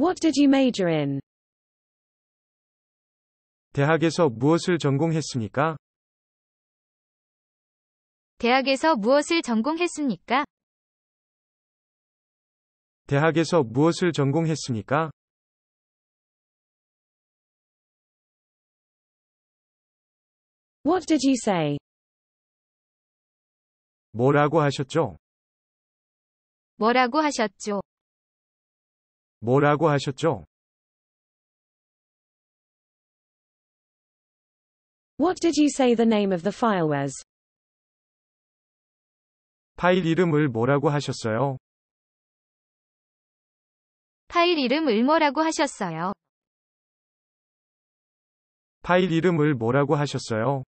What did you major in? 대학에서 무엇을 전공했습니까? 대학에서 무엇을 전공했습니까? 대학에서 무엇을 전공했습니까? What did you say? 뭐라고 하셨죠? 뭐라고 하셨죠? 뭐라고 하셨죠? What did you say the name of the file was? 파일 이름을 뭐라고 하셨어요? 파일 이름을 뭐라고 하셨어요? 파일 이름을 뭐라고 하셨어요?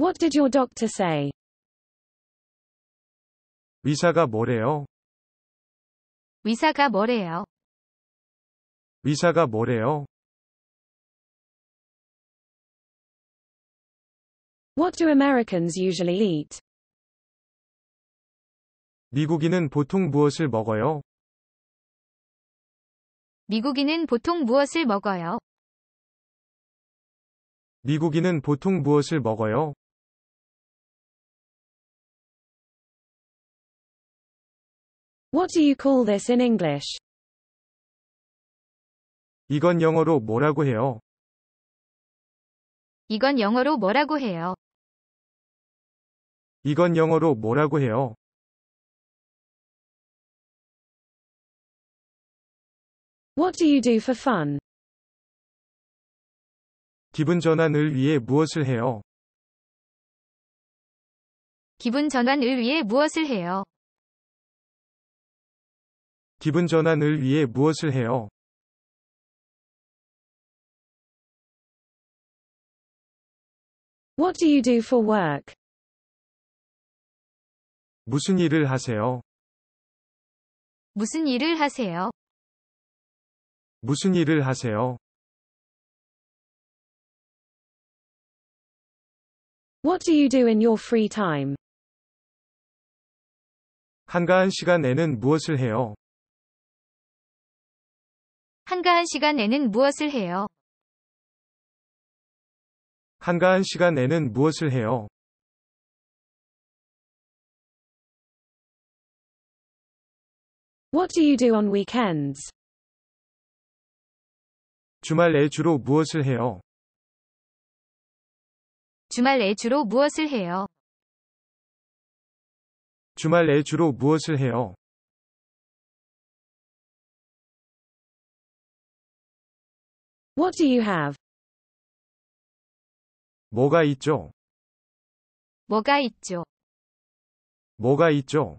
What did your doctor say? 의사가 뭐래요? 의사가 뭐래요? 의사가 뭐래요? What do Americans usually eat? 미국인은 보통 무엇을 먹어요? 미국인은 보통 무엇을 먹어요? 미국인은 보통 무엇을 먹어요? What do you call this in English? 이건 영어로 뭐라고 해요? 이건 영어로 뭐라고 해요? 이건 영어로 뭐라고 해요? What do you do for fun? 기분 전환을 위해 무엇을 해요? 기분 전환을 위해 무엇을 해요? 기분 전환을 위해 무엇을 해요? 무슨 일을 하세요? 무슨 일을 하세요? 무슨 일을 하세요? What do you do in your free time? 한가한 시간에는 무엇을 해요? 한가한 시간에는 무엇을 해요? 한가한 시간에는 무엇을 해요? What do you d 주말에 주로 무엇을 해요? 주말에 주로 무엇을 해요? 주말에 주로 무엇을 해요? What do you have? 뭐가 있죠? 뭐가 있죠? 뭐가 있죠?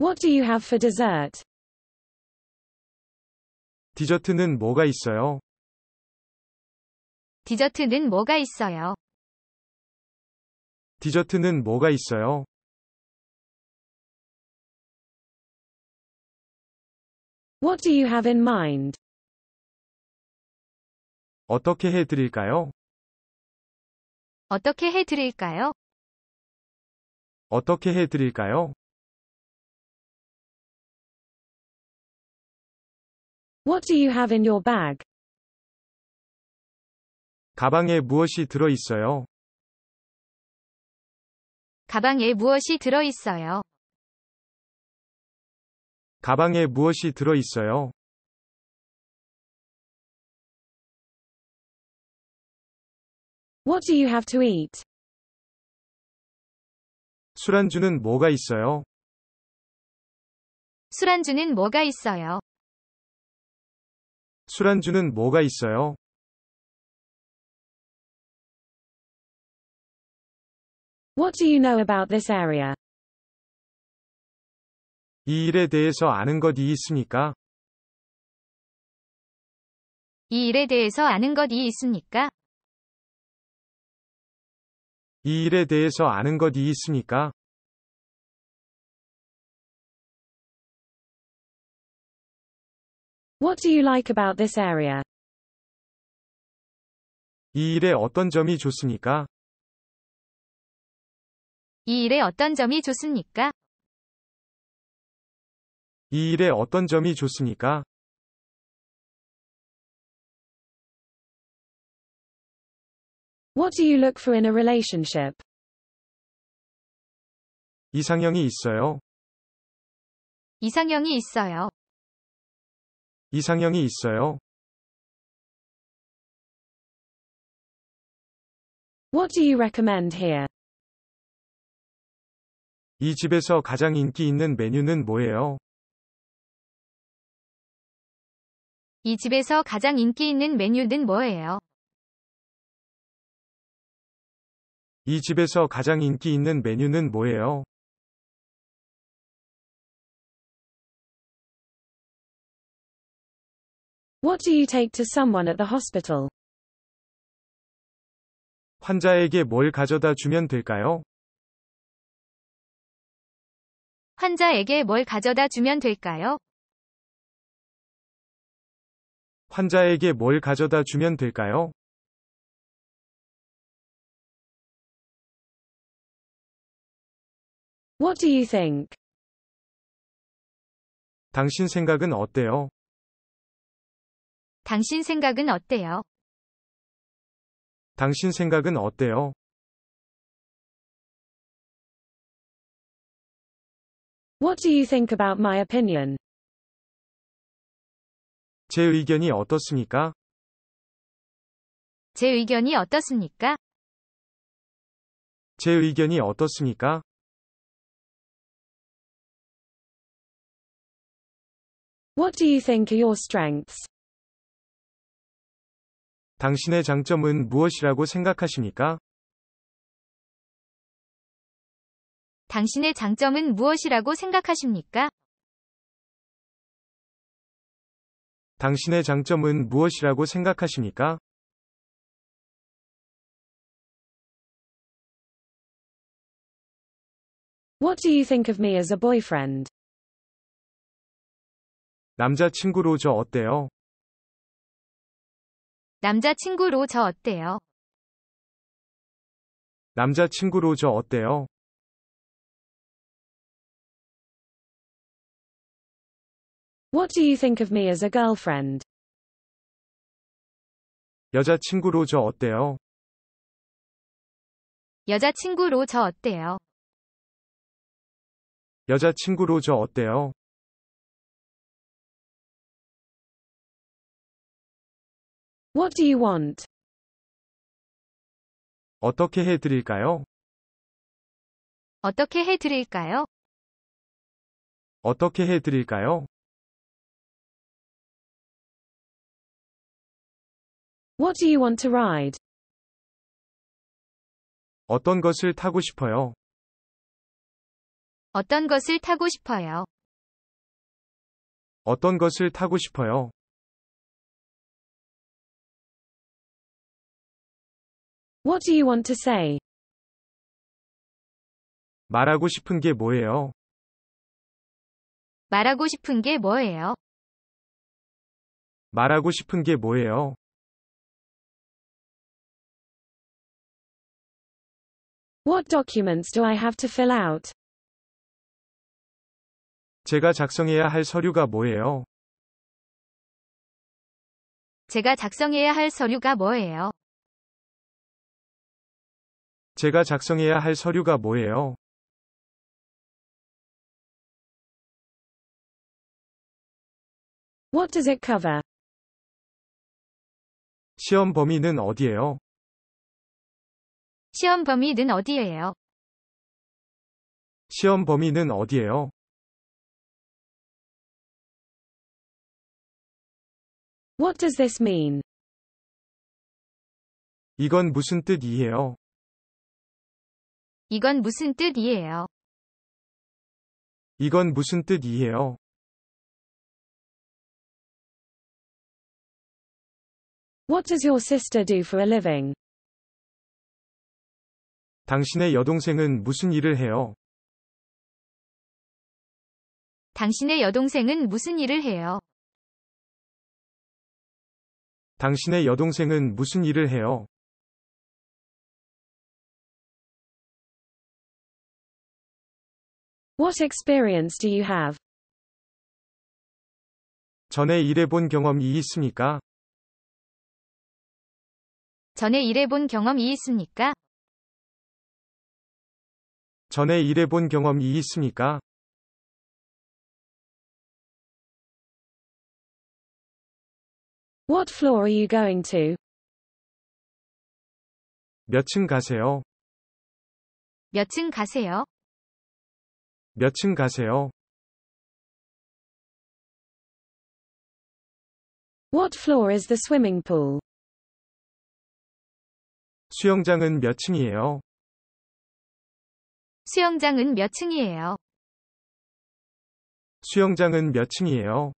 What do you have for dessert? 디저트는 뭐가 있어요? 디저트는 뭐가 있어요? 디저트는 뭐가 있어요? What do you have in mind? 어떻게 해 드릴까요? 어떻게 해 드릴까요? 어떻게 해 드릴까요? What do you have in your bag? 가방에 무엇이 들어 있어요? 가방에 무엇이 들어 있어요? 가방에 무엇이 들어 있어요? What do you have to eat? 술안주는 뭐가 있어요? 술안주는 뭐가 있어요? 술안주는 뭐가 있어요? What do you know about this area? 이 일에 대해서 아는 것이 있습니까? 이 일에 대해서 아는 것이 있습니까? 이 일에 대해서 아는 것이 있습니까? 이 일에 어떤 점이 좋습니까? 이 일에 어떤 점이 좋습니까? 이 일에 어떤 점이 좋습니까? What do you look for in a relationship? 이상형이 있어요. 이상형이 있어요. 이상형이 있어요. What do you recommend here? 이 집에서 가장 인기 있는 메뉴는 뭐예요? 이 집에서 가장 인기 있는 메뉴는 뭐예요? 이 집에서 가장 인기 있는 메뉴는 뭐예요? 환자에게 뭘 가져다 주면 될까요? 환자에게 뭘 가져다 주면 될까요? 환자에게 뭘 가져다 주면 될까요? What do you think? 당신 생각은 어때요? 당신 생각은 어때요? 당신 생각은 어때요? What do you think about my opinion? 제 의견이 어떻습니까? 제 의견이 어떻습니까? 제 의견이 어떻습니까? 당신의 장점은 무엇이라고 생각하십니까? 당신의 장점은 무엇이라고 생각하십니까? 당신의 장점은 무엇이라고 생각하십니까? 남자친구로 저 어때요? 남자친구로 저 어때요? 남자친구로 저 어때요? What do you think of me as a girlfriend? 여자친구로 저 어때요? 여자친구로 저 어때요? 여자친구로 저 어때요? What do you want? 어떻게 해드릴까요? 어떻게 해드릴까요? 어떻게 해드릴까요? What do you want to ride? 어떤 것을 타고 싶어요? 어떤 것을 타고 싶어요? 어떤 것을 타고 싶어요? What do you want to say? 말하고 싶은 게 뭐예요? 말하고 싶은 게 뭐예요? 말하고 싶은 게 뭐예요? What documents do I have to fill out? 제가 작성해야 할 서류가 뭐예요? 제가 작성해야 할 서류가 뭐예요? 제가 작성해야 할 서류가 뭐예요? What does it cover? 시험 범위는 어디예요? 시험 범위는 어디예요? 시험 범위는 어디예요? What does this mean? 이건 무슨 뜻이에요? 이건 무슨 뜻이에요? 이건 무슨 뜻이에요? What does your sister do for a living? 당신의 여동생은 무슨 일을 해요? 당신의 여동생은 무슨 일을 해요? 당신의 여동생은 무슨 일을 해요? 전에 일해본 경험이 있습니까? 전에 일해본 경험이 있습니까? 전에 일해본 경험이 있습니까? What floor are you going to? 몇 층 가세요? 몇 층 가세요? 몇 층 가세요? What floor is the swimming pool? 수영장은 몇 층이에요? 수영장은 몇 층이에요? 수영장은 몇 층이에요?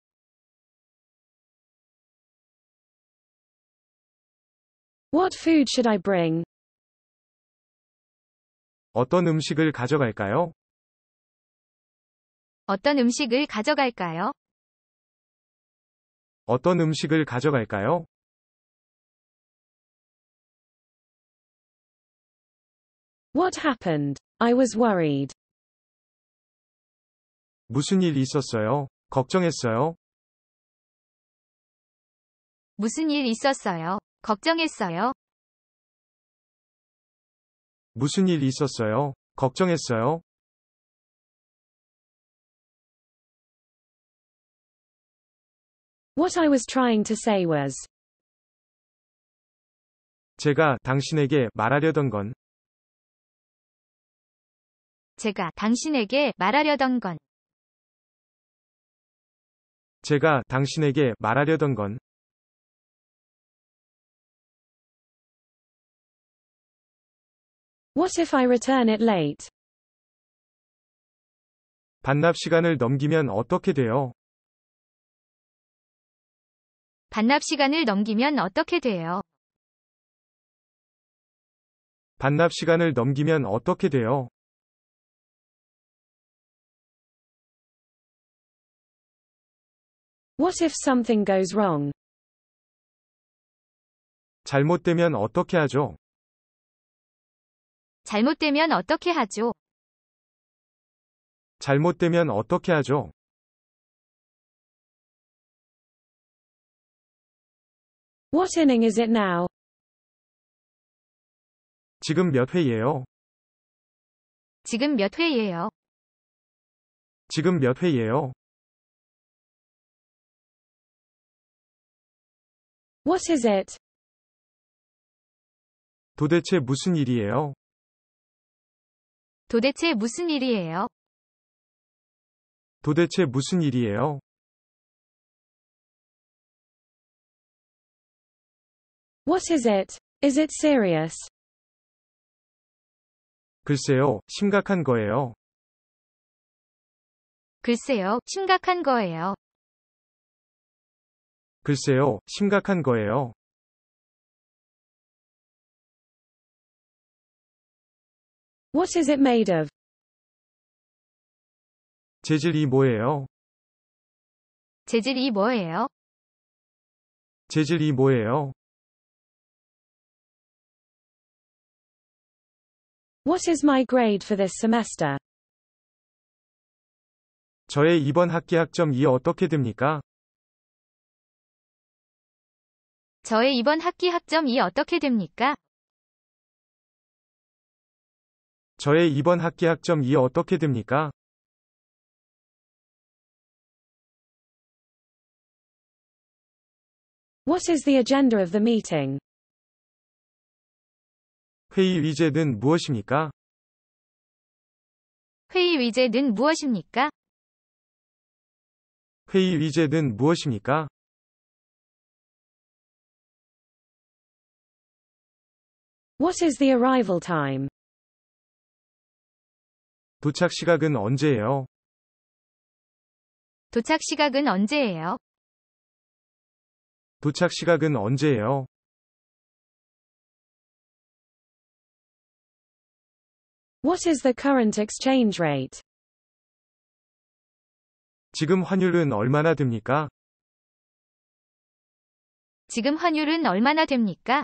어떤 음식을 가져갈까요? 어떤 음식을 가져갈까요? 어떤 음식을 가져갈까요? What happened? I was worried. 무슨 일 있었어요? 걱정했어요? 무슨 일 있었어요? 걱정했어요? 무슨 일 있었어요? 걱정했어요? What I was trying to say was 제가 당신에게 말하려던 건 제가 당신에게 말하려던 건 제가 당신에게 말하려던 건 What if I return it late? 반납 시간을 넘기면 어떻게 돼요? 반납 시간을 넘기면 어떻게 돼요? 반납 시간을 넘기면 어떻게 돼요? What if something goes wrong? 잘못되면 어떻게 하죠? 잘못되면 어떻게 하죠? 잘못되면 어떻게 하죠? What inning is it now? 지금 몇 회예요? 지금 몇 회예요? 지금 몇 회예요? What is it? 도대체 무슨 일이에요? 도대체 무슨 일이에요? 도대체 무슨 일이에요? What is it? Is it serious? 글쎄요, 심각한 거예요. 글쎄요, 심각한 거예요. 글쎄요, 심각한 거예요. What is it made of? 재질이 뭐예요? 재질이 뭐예요? 재질이 뭐예요? What is my grade for this semester? 저의 이번 학기 학점이 어떻게 됩니까? 저의 이번 학기 학점이 어떻게 됩니까? 저의 이번 학기 학점이 어떻게 됩니까? 회의 위제는 무엇입니까? 회의 위제는 무엇입니까? 회의 위제는 무엇입니까? What is the arrival time? 도착 시각은 언제예요? 도착 시각은 언제예요? 도착 시각은 언제예요? What is the current exchange rate? 지금 환율은 얼마나 됩니까? 지금 환율은 얼마나 됩니까?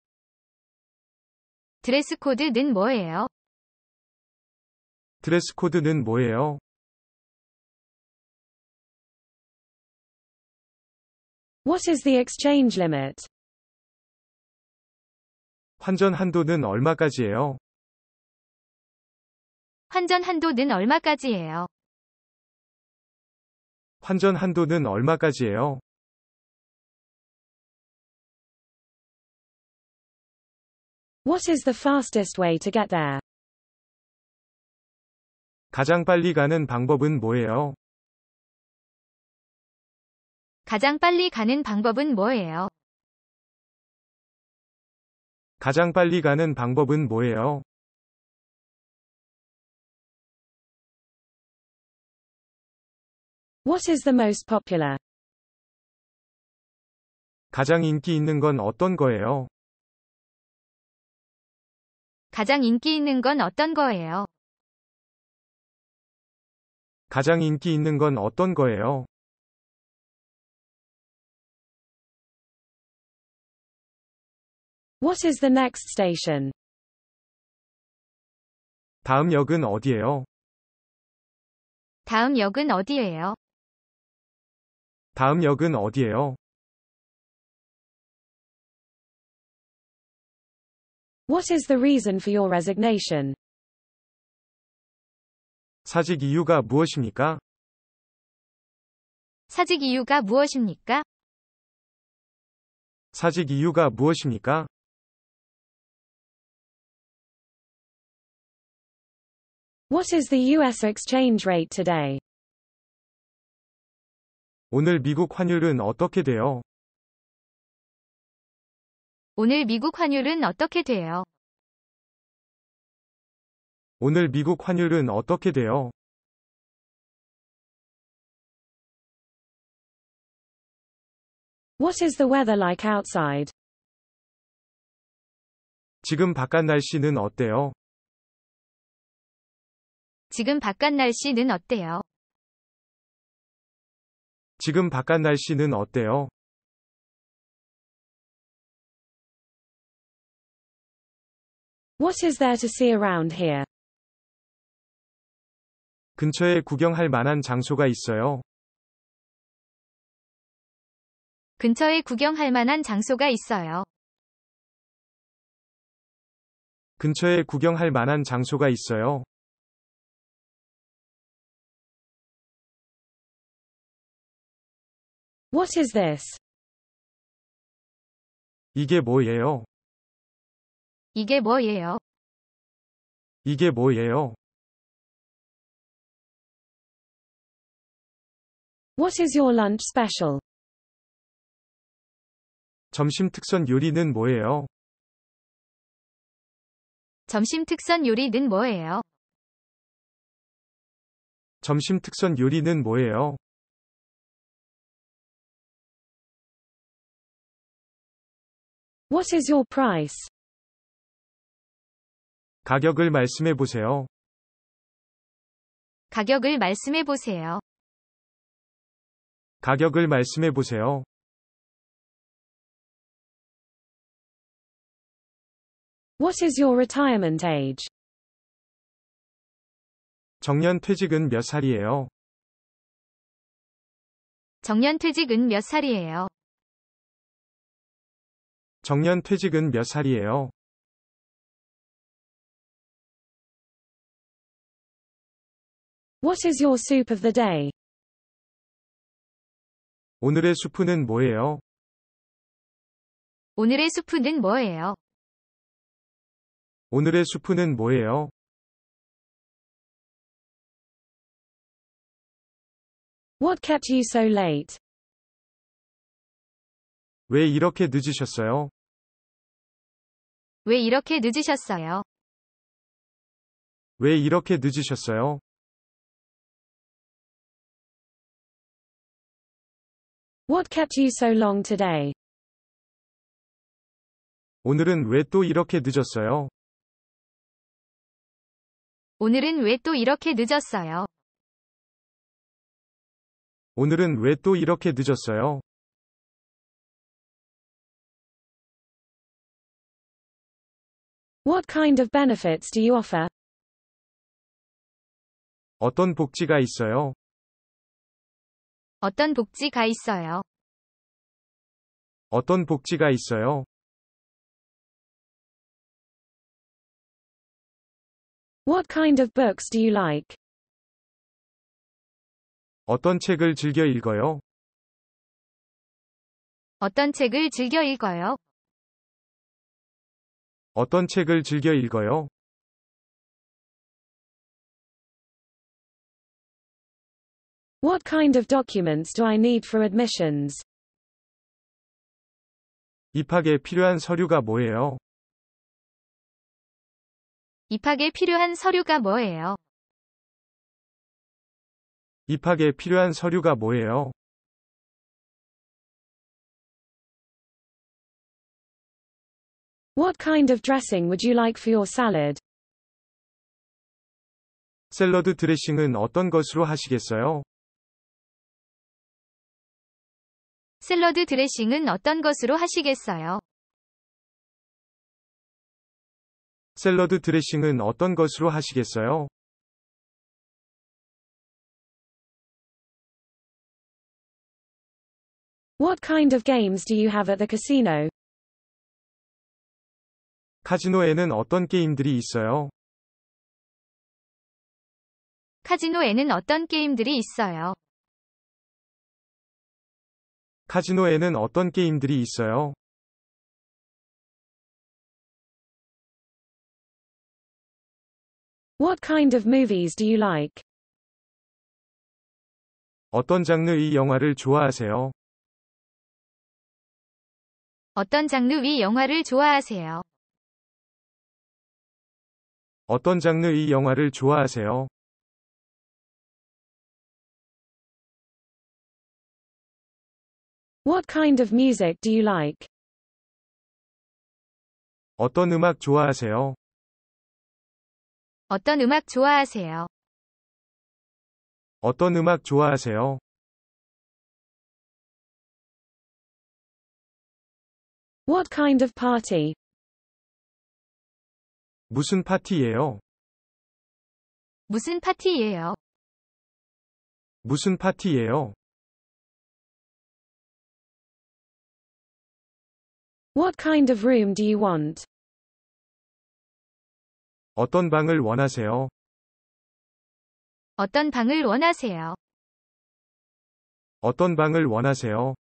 드레스 코드는 뭐예요? 드레스 코드는 뭐예요? What is the exchange limit? 환전 한도는 얼마까지예요? 환전 한도는 얼마까지예요? 환전 한도는 얼마까지예요? What is the fastest way to get there? 가장 빨리 가는 방법은 뭐예요? 가장 빨리 가는 방법은 뭐예요? 가장 빨리 가는 방법은 뭐예요? What is the most popular? 가장 인기 있는 건 어떤 거예요? 가장 인기 있는 건 어떤 거예요? 가장 인기 있는 건 어떤 거예요? 다음 역은 어디예요? 다음 역은 어디예요? 다음 역은 어디예요? What is the reason for your resignation? 사직 이유가 무엇입니까? 사직 이유가 무엇입니까? 사직 이유가 무엇입니까? What is the US exchange rate today? 오늘 미국 환율은 어떻게 돼요? 오늘 미국 환율은 어떻게 돼요? 오늘 미국 환율은 어떻게 돼요? 지금 바깥 날씨는 어때요? 지금 바깥 날씨는 어때요? 지금 바깥 날씨는 어때요? What is there to see around here? 근처에 구경할 만한 장소가 있어요. 근처에 구경할 만한 장소가 있어요. 근처에 구경할 만한 장소가 있어요. What is this? 이게 뭐예요? 이게 뭐예요? 이게 뭐예요? What is your lunch special? 점심 특선 요리는 뭐예요? 점심 특선 요리는 뭐예요? 점심 특선 요리는 뭐예요? What is your price? 가격을 말씀해 보세요. 가격을 말씀해 보세요. 가격을 말씀해 보세요. 정년 퇴직은 몇 살이에요? 정년 퇴직은 몇 살이에요? 정년 퇴직은 몇 살이에요? What is your soup of the day? 오늘의 수프는 뭐예요? 오늘의 수프는 뭐예요? 오늘의 수프는 뭐예요? What kept you so late? 왜 이렇게 늦으셨어요? 왜 이렇게 늦으셨어요? 왜 이렇게 늦으셨어요? What kept you so long today? 오늘은 왜또 이렇게 늦었어요? 오늘은 왜또 이렇게 늦었어요? 오늘은 왜 또 이렇게 늦었어요? What kind of benefits do you offer? 어떤 복지가 있어요? 어떤 복지가 있어요? 어떤 복지가 있어요? 어떤 책을 즐겨 읽어요? 어떤 책을 즐겨 읽어요? 어떤 책을 즐겨 읽어요? What kind of documents do I need for admissions? 입학에 필요한 서류가 뭐예요? 입학에 필요한 서류가 뭐예요? 입학에 필요한 서류가 뭐예요? What kind of dressing would you like for your salad? 샐러드 드레싱은 어떤 것으로 하시겠어요? 샐러드 드레싱은 어떤 것으로 하시겠어요? 샐러드 드레싱은 어떤 것으로 하시겠어요? 카지노에는 어떤 게임들이 있어요? 카지노에는 어떤 게임들이 있어요? 카지노에는 어떤 게임들이 있어요? 어떤 장르의 영화를 좋아하세요? 어떤 장르의 영화를 좋아하세요? 어떤 장르의 영화를 좋아하세요? What kind of music do you like? 어떤 음악 좋아하세요? 어떤 음악 좋아하세요? 어떤 음악 좋아하세요? What kind of party? 무슨 파티예요? 무슨 파티예요? 무슨 파티예요? What kind of room do you want? 어떤 방을 원하세요? 어떤 방을 원하세요? 어떤 방을 원하세요?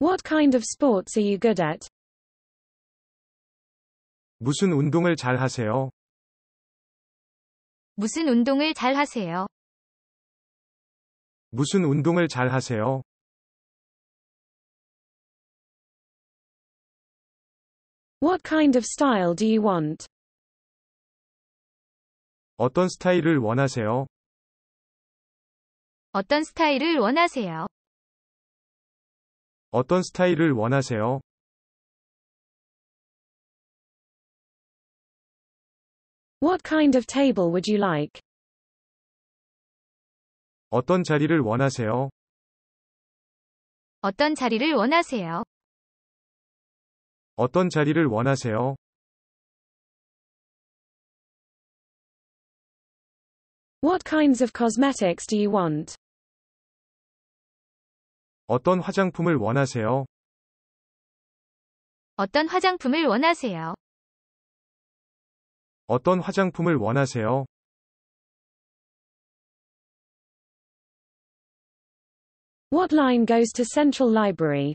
What kind of sports are you good at? 무슨 운동을 잘 하세요? 무슨 운동을 잘 하세요? 무슨 운동을 잘 하세요? What kind of style do you want? 어떤 스타일을 원하세요? 어떤 스타일을 원하세요? 어떤 스타일을 원하세요? What kind of table would you like? 어떤 자리를 원하세요? 어떤 자리를 원하세요? 어떤 자리를 원하세요? What kinds of cosmetics do you want? 어떤 화장품을 원하세요? 어떤 화장품을 원하세요? 어떤 화장품을 원하세요? What line goes to Central Library?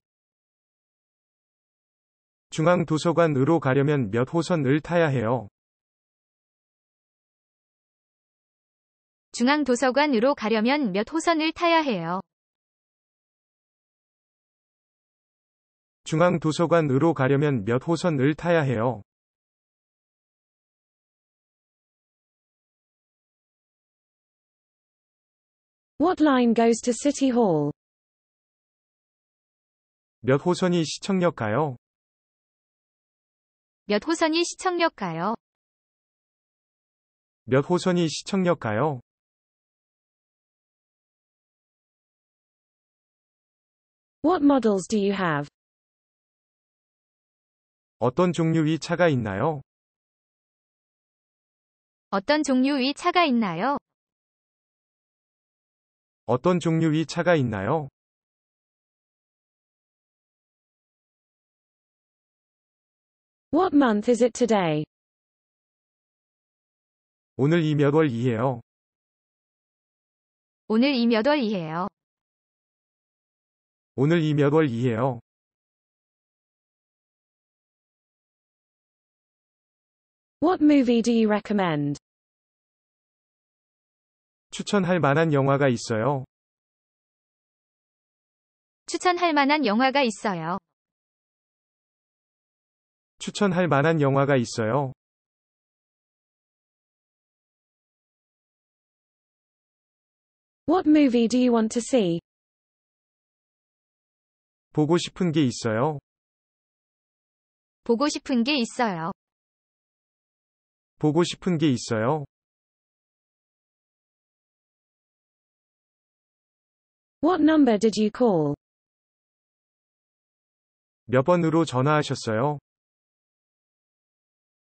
중앙도서관으로 가려면 몇 호선을 타야 해요? 중앙도서관으로 가려면 몇 호선을 타야 해요? 중앙도서관으로 가려면 몇 호선을 타야 해요? What line goes to City Hall? 몇 호선이 시청역 가요? 몇 호선이 시청역 가요? 몇 호선이 시청역 가요? 어떤 종류의 차가 있나요? 어떤 종류의 차가 있나요? 어떤 종류의 차가 있나요? What month is it today? 오늘 이몇 월이에요? 오늘 이몇 월이에요? 오늘 이몇 월이에요? What movie do you recommend? 추천할 만한 영화가 있어요? 추천할 만한 영화가 있어요. 추천할 만한 영화가 있어요? 보고 싶은 게 있어요? 보고 싶은 게 있어요. 보고 싶은 게 있어요? What number did you call? 몇 번으로 전화하셨어요?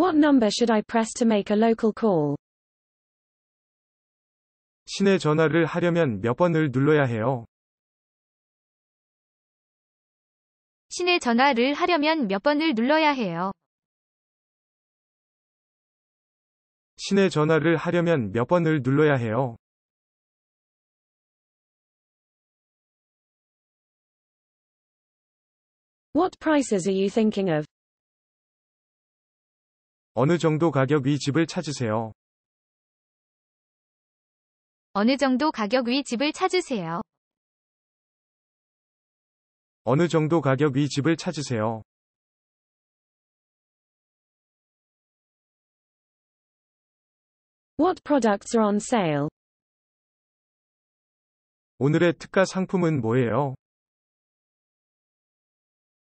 What number should I press to make a local call? 시내 전화를 하려면 몇 번을 눌러야 해요? 시내 전화를 하려면 몇 번을 눌러야 해요? 시내 전화를 하려면 몇 번을 눌러야 해요? What prices are you thinking of? 어느 정도 가격 위 집을 찾으세요. 어느 정도 가격 위 집을 찾으세요. 어느 정도 가격 위 집을 찾으세요. 오늘의 특가 상품은 뭐예요?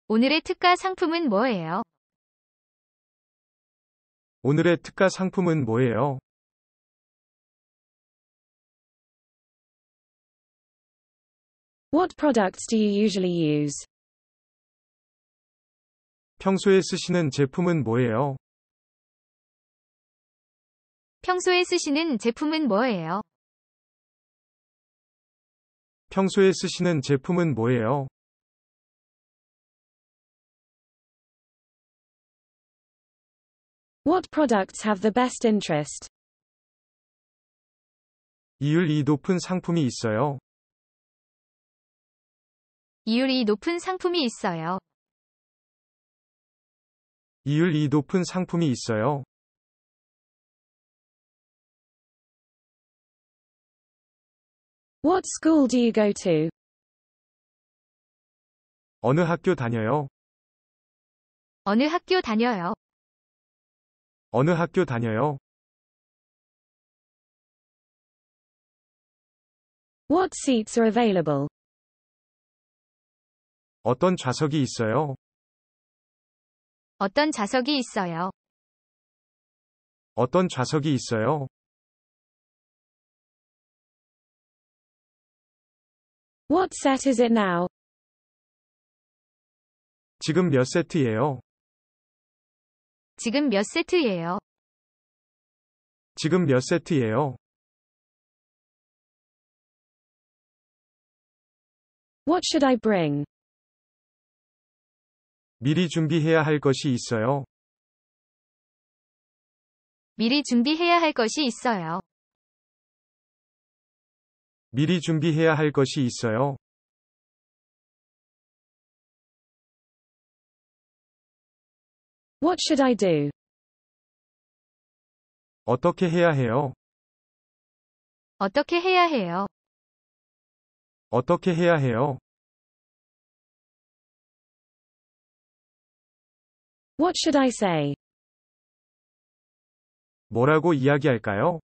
오늘의 특가 상품은 뭐예요? 오늘의 특가 상품은 뭐예요? 평소에 쓰시는 제품은 뭐예요? 평소에 쓰시는 제품은 뭐예요? 평소에 쓰시는 제품은 뭐예요? What products have the best interest? 이율이 높은 상품이 있어요. 이율이 높은 상품이 있어요. 이율이 높은 상품이 있어요. What school do you go to? 어느 학교 다녀요? 어느 학교 다녀요? 어느 학교 다녀요? What seats are available? 어떤 좌석이 있어요? 어떤 좌석이 있어요? 어떤 좌석이 있어요? What set is it now? 지금 몇 세트예요? 지금 몇 세트예요? 지금 몇 세트예요? 미리 준비해야 할 것이 있어요. 미리 준비해야 할 것이 있어요. 미리 준비해야 할 것이 있어요. What should I do? 어떻게 해야 해요? 어떻게 해야 해요? 어떻게 해야 해요? What should I say? 뭐라고 이야기할까요?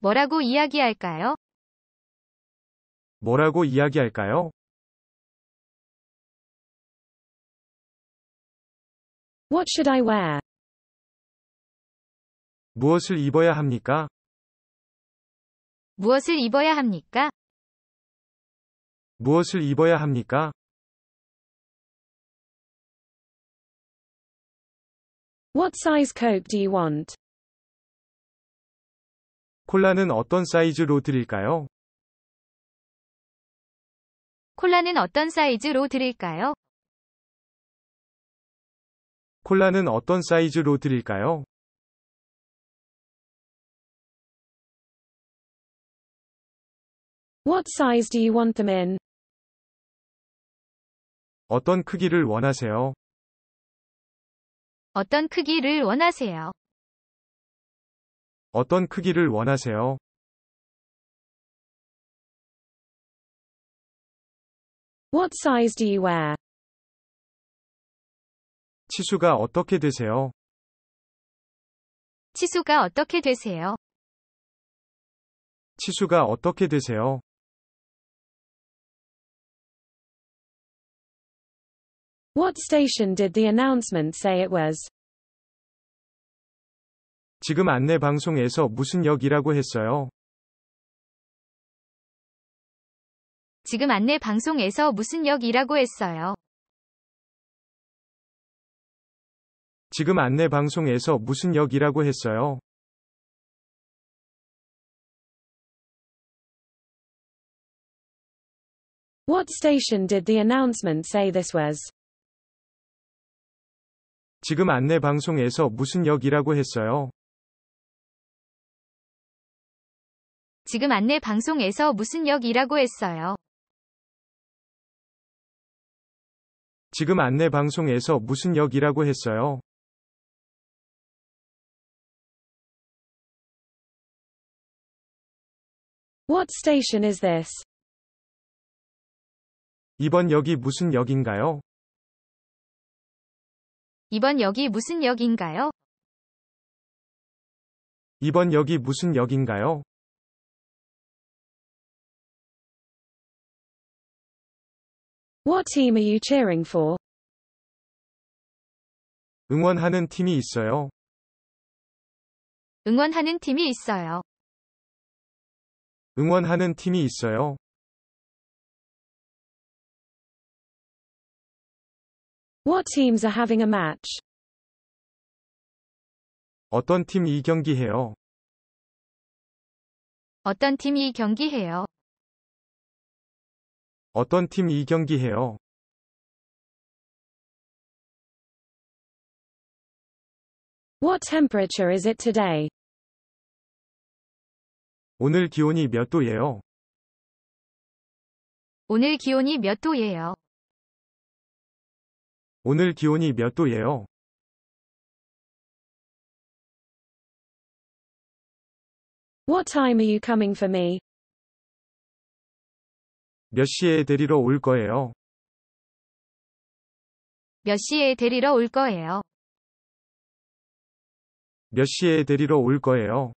뭐라고 이야기할까요? 뭐라고 이야기할까요? What should I wear? 무엇을 입어야 합니까? 무엇을 입어야 합니까? 무엇을 입어야 합니까? What size coat do you want? 콜라는 어떤 사이즈로 드릴까요? 콜라는 어떤 사이즈로 드릴까요? 콜라는 어떤 사이즈로 드릴까요? 어떤 크기를 원하세요? 어떤 크기를 원하세요? 어떤 크기를 원하세요? What size do you wear? 치수가 어떻게 되세요? 치수가 어떻게 되세요? 치수가 어떻게 되세요? What station did the announcement say it was? 지금 안내 방송에서 무슨 역이라고 했어요? 지금 안내 방송에서 무슨 역이라고 했어요? 지금 안내 방송에서 무슨 역이라고 했어요? What station did the 지금 안내 방송에서 무슨 역이라고 했어요? 지금 안내 방송에서 무슨 역이라고 했어요? 지금 안내 방송에서 무슨 역이라고 했어요? What station is this? 이번 역이 무슨 역인가요? 이번 역이 무슨 역인가요? 이번 역이 무슨 역인가요? What team are you cheering for? 응원하는 팀이 있어요. 응원하는 팀이 있어요. 응원하는 팀이 있어요. What teams are having a match? 어떤 팀이 경기해요? 어떤 팀이 경기해요? 어떤 팀이 경기해요? What temperature is it today? 오늘 기온이 몇 도예요? 오늘 기온이 몇 도예요? 오늘 기온이 몇 도예요? w t i m e are you coming for me? 몇 시에 데리러 올 거예요? 몇 시에 데리러 올 거예요? 몇 시에 데리러 올 거예요?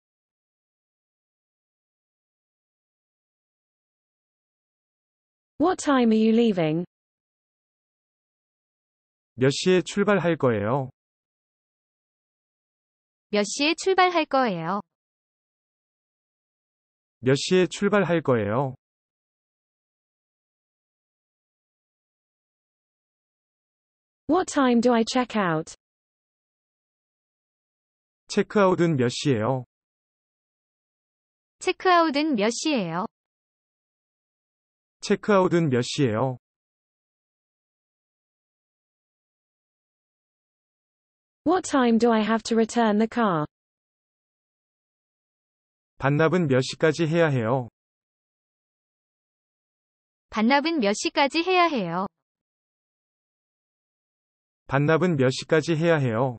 What time are you leaving? 몇 시에 출발할 거예요? 몇 시에 출발할 거예요? 몇 시에 출발할 거예요? What time do I check out? 체크아웃은 몇 시예요? 체크아웃은 몇 시예요? 체크아웃은 몇 시예요? What time do I have to return the car? 반납은 몇 시까지 해야 해요? 반납은 몇 시까지 해야 해요? 반납은 몇 시까지 해야 해요?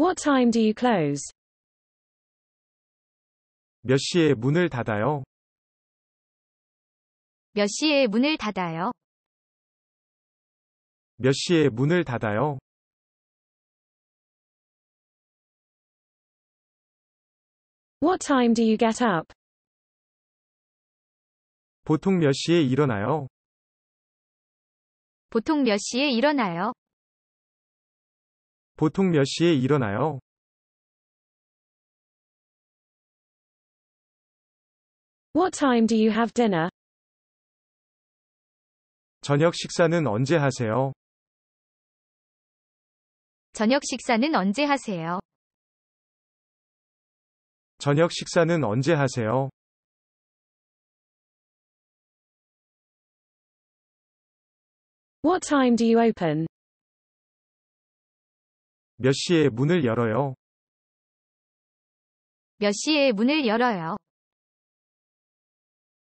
What time do you close? 몇 시에 문을 닫아요? 몇 시에 문을 닫아요? 몇 시에 문을 닫아요? What time do you get up? 보통 몇 시에 일어나요? 보통 몇 시에 일어나요? 보통 몇 시에 일어나요? What time do you have dinner? 저녁 식사는 언제 하세요? 저녁 식사는 언제 하세요? 저녁 식사는 언제 하세요? What time do you open? 몇 시에 문을 열어요? 몇 시에 문을 열어요?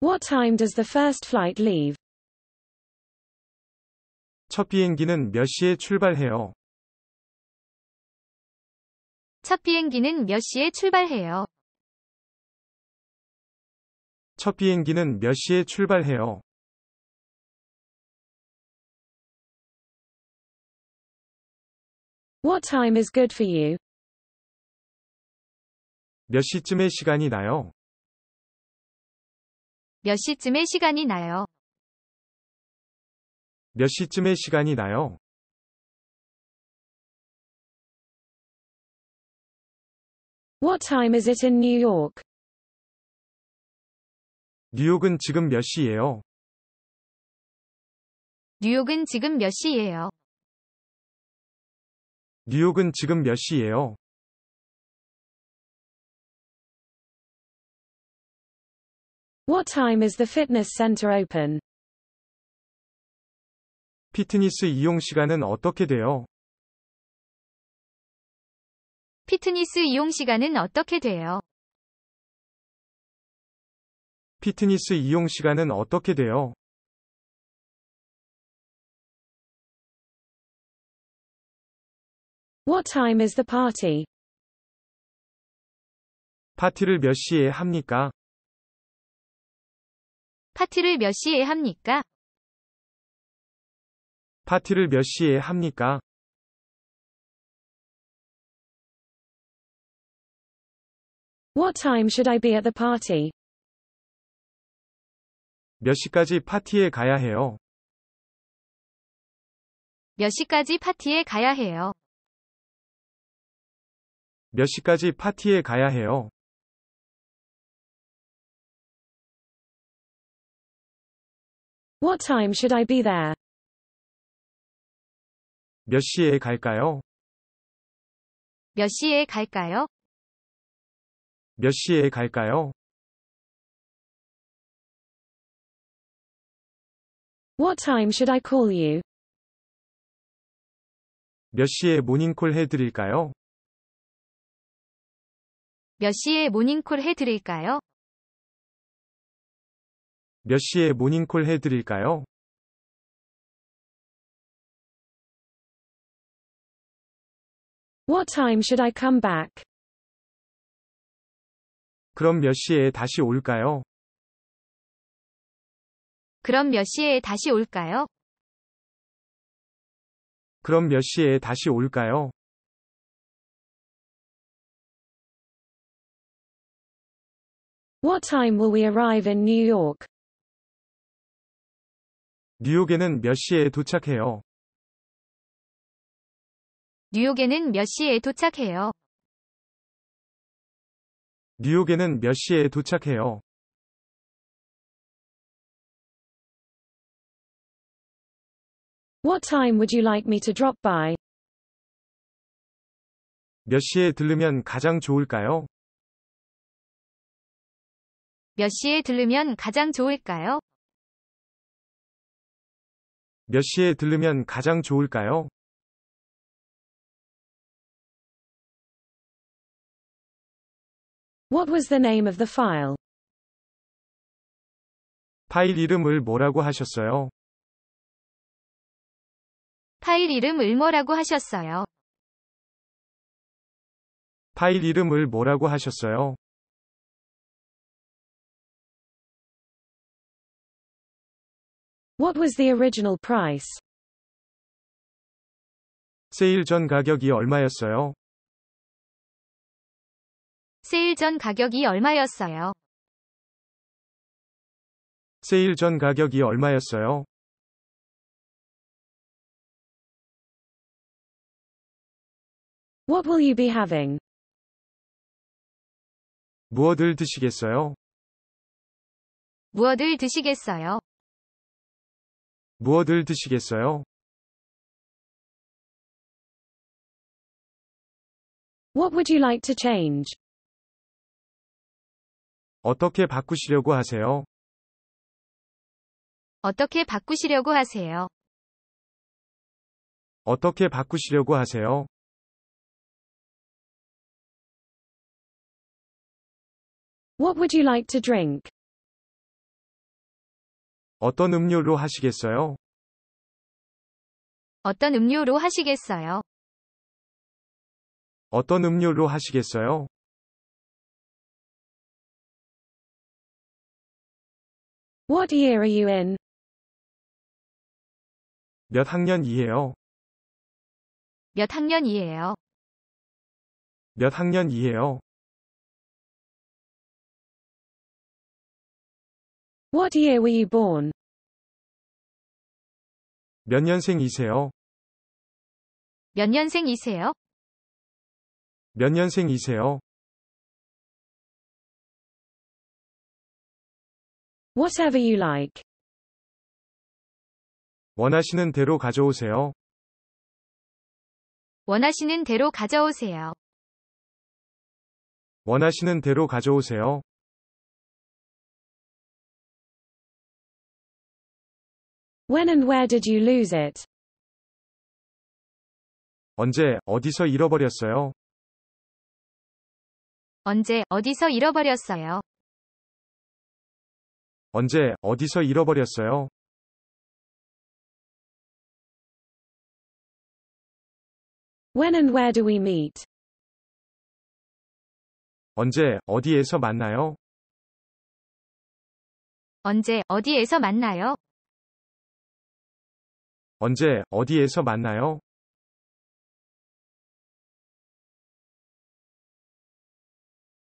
What time does the first flight leave? 첫 비행기는 몇 시에 출발해요? 첫 비행기는 몇 시에 출발해요? 첫 비행기는 몇 시에 출발해요? What time is good for you? 몇 시쯤에 시간이 나요? 몇 시쯤에 시간이 나요? 몇 시쯤에 시간이 나요? What time is it in New York? 뉴욕은 지금 몇 시예요? 뉴욕은 지금 몇 시예요? 뉴욕은 지금 몇 시예요? What time is the fitness center open? 피트니스 이용 시간은 어떻게 돼요? 피트니스 이용 시간은 어떻게 돼요? 피트니스 이용 시간은 어떻게 돼요? What time is the party? 파티를 몇 시에 합니까? 파티를 몇 시에 합니까? 파티를 몇 시에 합니까? 몇 시까지 파티에 가야 해요? 몇 시까지 파티에 가야 해요? 몇 시까지 파티에 가야 해요? What time should I be there? 몇 시에 갈까요? 몇 시에 갈까요? 몇 시에 갈까요? What time should I call you? 몇 시에 모닝콜 해드릴까요? 몇 시에 모닝콜 해드릴까요? 몇 시에 모닝콜 해드릴까요? What time should I come back? 그럼 몇 시에 다시 올까요? 그럼 몇 시에 다시 올까요? 그럼 몇 시에 다시 올까요? What time will we arrive in New York? 뉴욕에는 몇 시에 도착해요? 뉴욕에는 몇 시에 도착해요? 뉴욕에는 몇 시에 도착해요? 몇 시에 들르면 가장 좋을까요? 몇 시에 들르면 가장 좋을까요? 몇 시에 들르면 가장 좋을까요? What was the n a 파일 이름을 뭐라고 하셨어요? 파일 이름을 뭐라고 하셨어요? 파일 이름을 뭐라고 하셨어요? What was the original price? 세일 전 가격이 얼마였어요? 세일 전 가격이 얼마였어요? 세일 전 가격이 얼마였어요? What will you be having? 무엇을 드시겠어요? 무엇을 드시겠어요? 무엇을 드시겠어요? What would you like to change? 어떻게 바꾸시려고 하세요? 어떻게 바꾸시려고 하세요? 어떻게 바꾸시려고 하세요? What would you like to drink? 어떤 음료로 하시겠어요? 어떤 음료로 하시겠어요? 어떤 음료로 하시겠어요? What year are you in? 몇 학년이에요? 몇 학년이에요? 몇 학년이에요? What year were you born? 몇 년생이세요? 몇 년생이세요? 몇 년생이세요? Whatever you like. 원하시는 대로 가져오세요. 원하시는 대로 가져오세요. 원하시는 대로 가져오세요. When and where did you lose it? 언제, 어디서 잃어버렸어요? 언제, 어디서 잃어버렸어요? 언제, 어디서 잃어버렸어요? When and where do we meet? 언제, 어디에서 만나요? 언제, 어디에서 만나요? 언제, 어디에서 만나요?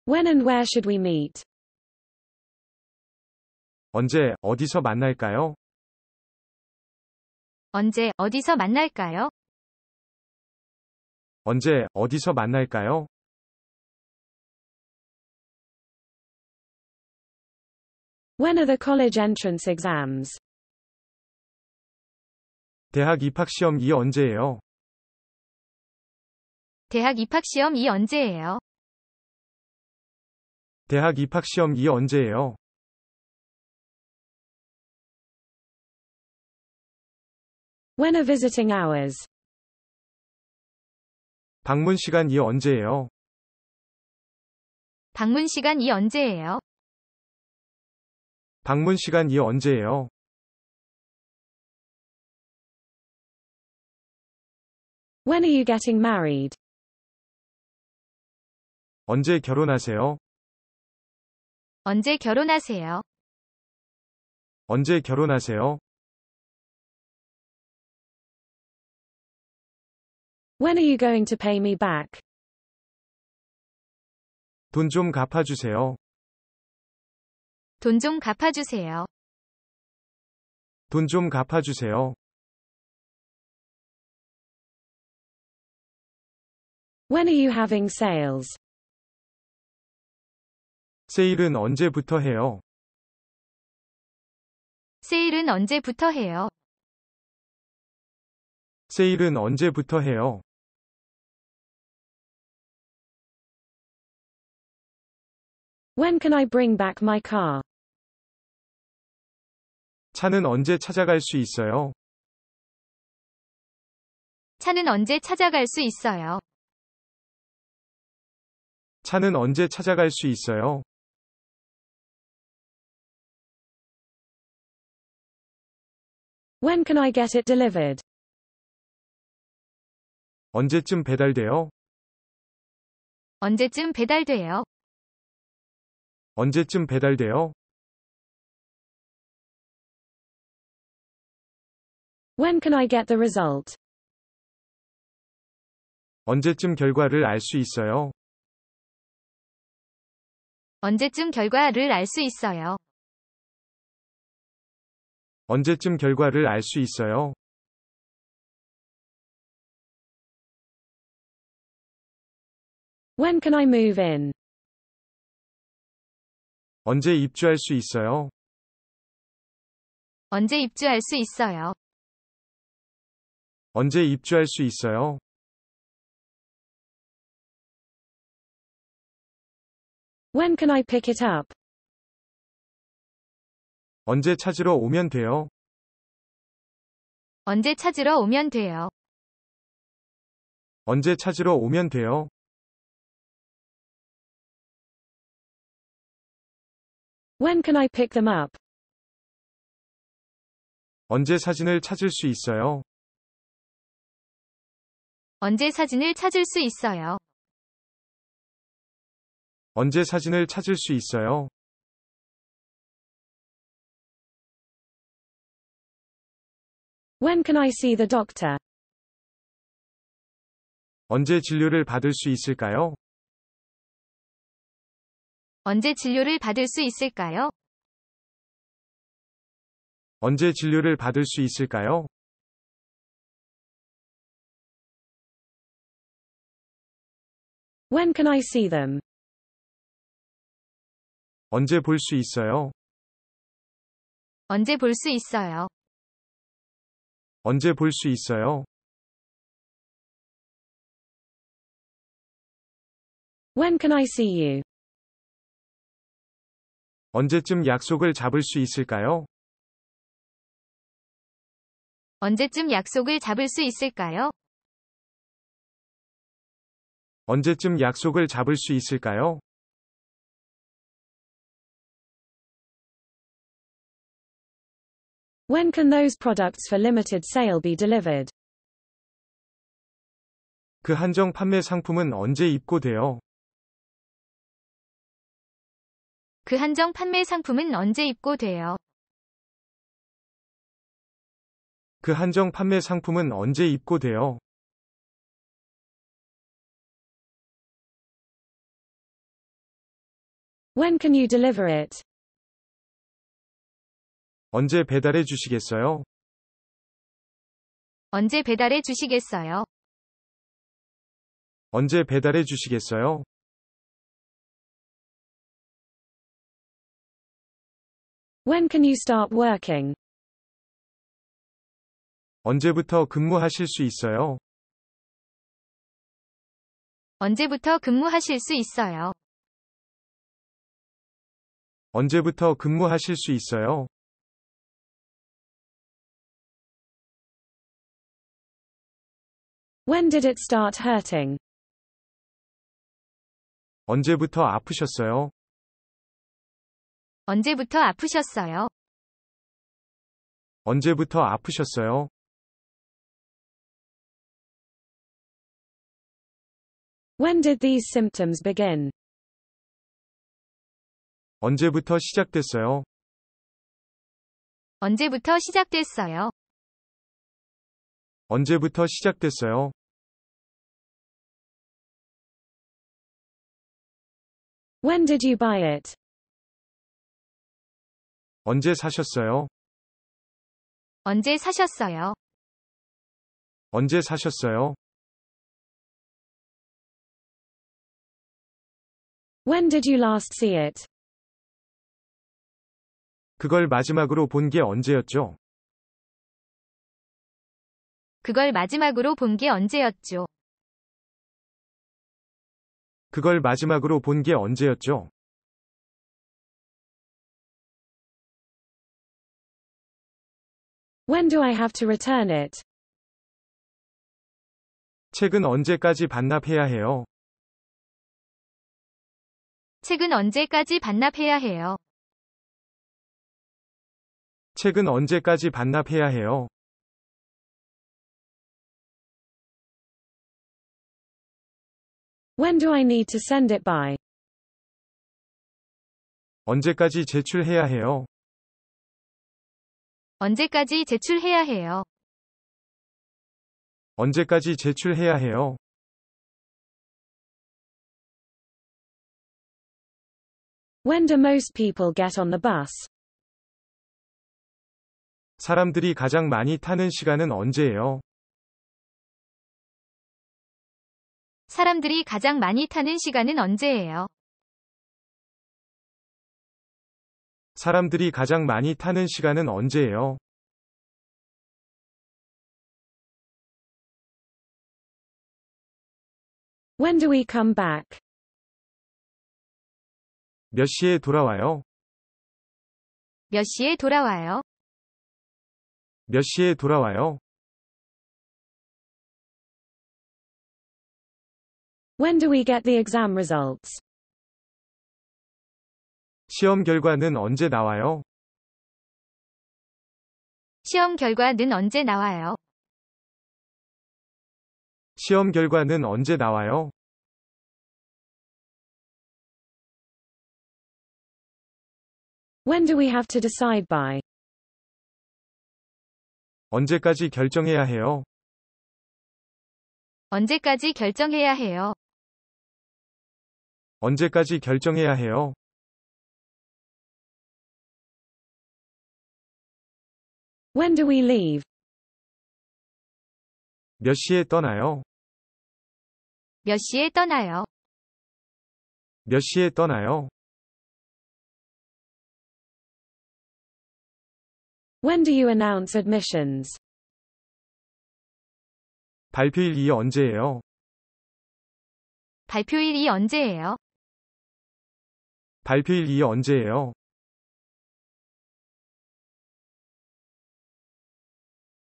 When and where should we meet? 언제, 어디서 만날까요? 언제, 어디서 만날까요? 언제, 어디서 만날까요? When are the college entrance exams? 대학 입학시험 이 언제예요? 대학 입학시험 이 언제예요? 대학 입학시험 이 언제예요? When are visiting hours? 방문 시간 이 언제예요? 방문 시간 이 언제예요? 방문 시간 이 언제예요? When are you getting married? 언제 결혼하세요? 언제 결혼하세요? 언제 결혼하세요? When are you going to pay me back? 돈 좀 갚아주세요. 돈 좀 갚아주세요. 돈 좀 갚아주세요. When are you having sales? 세일은 언제부터 해요? 세일은 언제부터 해요? 세일은 언제부터 해요? When can I bring back my car? 차는 언제 찾아갈 수 있어요? 차는 언제 찾아갈 수 있어요? 차는 언제 찾아갈 수 있어요? When can I get it delivered? 언제쯤 배달돼요? 언제쯤 배달돼요? 언제쯤 배달돼요? When can I get the result? 언제쯤 결과를 알 수 있어요? 언제쯤 결과를 알 수 있어요? 언제쯤 결과를 알 수 있어요? 언제 입주할 수 있어요? 언제 입주할 수 있어요? 언제 입주할 수 있어요? When can I pick it up? 언제 찾으러 오면 돼요? 언제 찾으러 오면 돼요? 언제 찾으러 오면 돼요? When can I pick them up? 언제 사진을 찾을 수 있어요? 언제 사진을 찾을 수 있어요? 언제 사진을 찾을 수 있어요? When can I see the doctor? 언제 진료를 받을 수 있을까요? 언제 진료를 받을 수 있을까요? 언제 진료를 받을 수 있을까요? When can I see them? 언제 볼 수 있어요? 언제 볼 수 있어요? 언제 볼 수 있어요? 언제쯤 약속을 잡을 수 있을까요? 언제쯤 약속을 잡을 수 있을까요? 언제쯤 약속을 잡을 수 있을까요? When can those products for limited sale be delivered? 그 한정 판매 상품은 언제 입고돼요? 그 한정 판매 상품은 언제 입고돼요? 그 한정 판매 상품은 언제 입고돼요? When can you deliver it? 언제 배달해 주시겠어요? 언제 배달해 주시겠어요? 언제 배달해 주시겠어요? 언제부터 근무하실 수 있어요? 언제부터 근무하실 수 있어요? 언제부터 근무하실 수 있어요? When did it start hurting? 언제부터 아프셨어요? 언제부터 아프셨어요? 언제부터 아프셨어요? When did these symptoms begin? 언제부터 시작됐어요? 언제부터 시작됐어요? 언제부터 시작됐어요? 언제 사셨어요? 언제 사셨어요? 언제 사셨어요? When did you last see it? 그걸 마지막으로 본 게 언제였죠? 그걸 마지막으로 본 게 언제였죠? 그걸 마지막으로 본 게 언제였죠? 책은 언제까지 반납해야 해요? 책은 언제까지 반납해야 해요? 책은 언제까지 반납해야 해요? When do I need to send it by? 언제까지 제출해야 해요? 언제까지 제출해야 해요? 언제까지 제출해야 해요? When do most people get on the bus? 사람들이 가장 많이 타는 시간은 언제예요? 사람들이 가장 많이 타는 시간은 언제예요? 사람들이 가장 많이 타는 시간은 언제예요? 몇 시에 돌아와요? 몇 시에 돌아와요? 몇 시에 돌아와요? When do we get the exam results? 시험 결과는 언제 나와요? 시험 결과는 언제 나와요? 시험 결과는 언제 나와요? When do we have to decide by? 언제까지 결정해야 해요? 언제까지 결정해야 해요? 언제까지 결정해야 해요? 몇 시에 떠나요? 몇 시에 떠나요? 몇 시에 떠나요? When do you announce admissions? 발표일이 언제예요? 발표일이 언제예요? 발표일이 언제예요?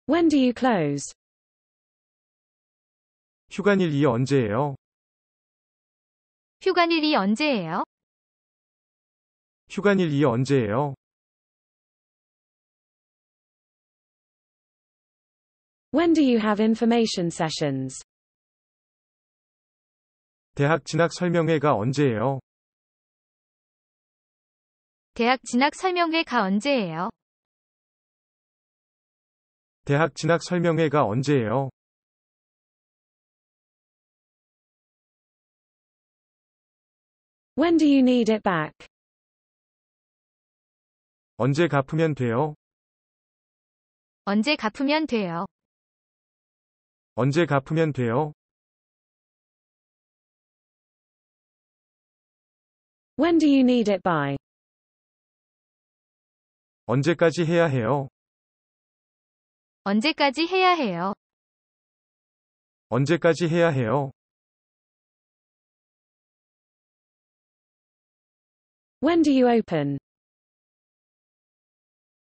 When do you close? 휴관일이 언제예요? 휴관일이 언제예요? 휴관일이 언제예요? When do you have information sessions? 대학 진학 설명회가 언제예요? 대학 진학 설명회가 언제예요? 대학 진학 설명회가 언제예요? 언제 갚으면 돼요? 언제 갚으면 돼요? 언제 갚으면 돼요? When do you need it by? 언제까지 해야 해요? 언제까지 해야 해요? 언제까지 해야 해요? When do you open?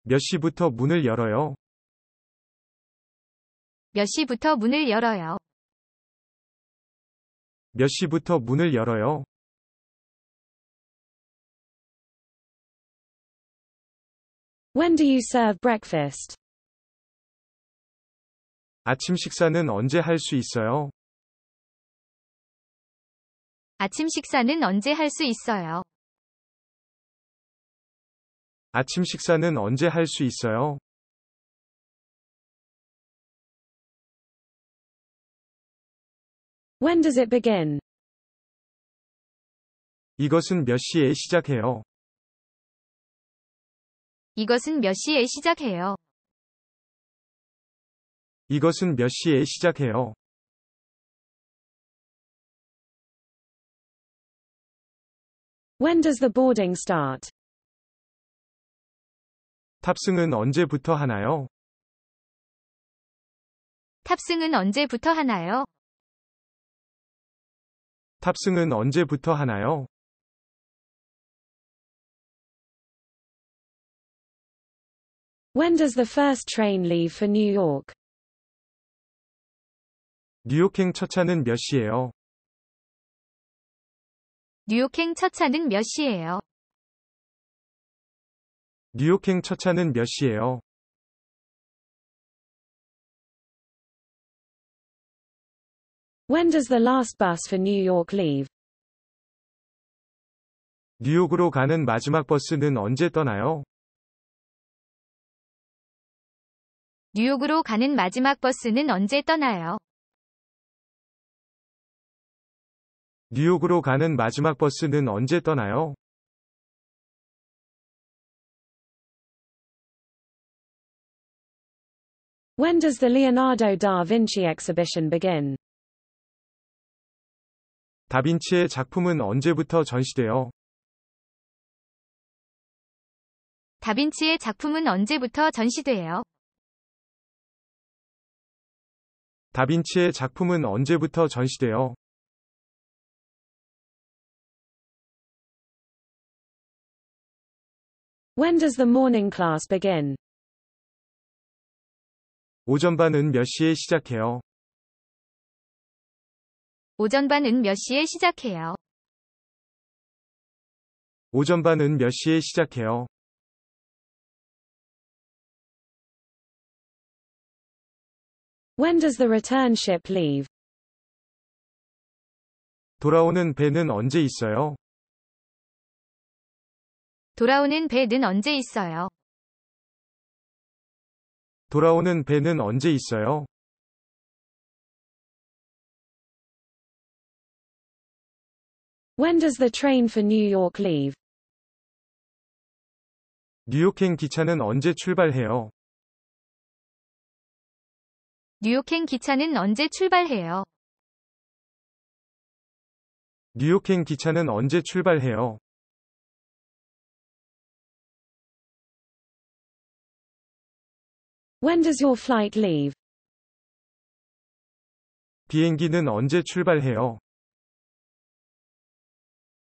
몇 시부터 문을 열어요? 몇 시부터 문을 열어요? 몇 시부터 문을 열어요? When do you serve breakfast? 아침 식사는 언제 할 수 있어요? 아침 식사는 언제 할 수 있어요? 아침 식사는 언제 할 수 있어요? When does it begin? 이것은 몇 시에 시작해요? 이것은 몇 시에 시작해요? 이것은 몇 시에 시작해요? 탑승은 언제부터 하나요? 탑승은 언제부터 하나요? 탑승은 언제부터 하나요? When does the first train leave for New York? 뉴욕행 첫 차는 몇 시예요? 뉴욕행 첫 차는 몇 시예요? 뉴욕행 첫 차는 몇 시예요? When does the last bus for New York leave? 뉴욕으로 가는 마지막 버스는 언제 떠나요? 뉴욕으로 가는 마지막 버스는 언제 떠나요? 뉴욕으로 가는 마지막 버스는 언제 떠나요? 다빈치의 작품은 언제부터 전시돼요? 다빈치의 작품은 언제부터 전시돼요? 다빈치의 작품은 언제부터 전시되어 When does the morning class begin? 오전반은 몇 시에 시작해요? 오전반은 몇 시에 시작해요? 오전반은 몇 시에 시작해요? When does the return ship leave? 돌아오는 배는 언제 있어요? 돌아오는 배는 언제 있어요? 돌아오는 배는 언제 있어요? When does the train for New York leave? 뉴욕행 기차는 언제 출발해요? 뉴욕행 기차는 언제 출발해요? 뉴욕행 기차는 언제 출발해요? 비행기는 언제 출발해요?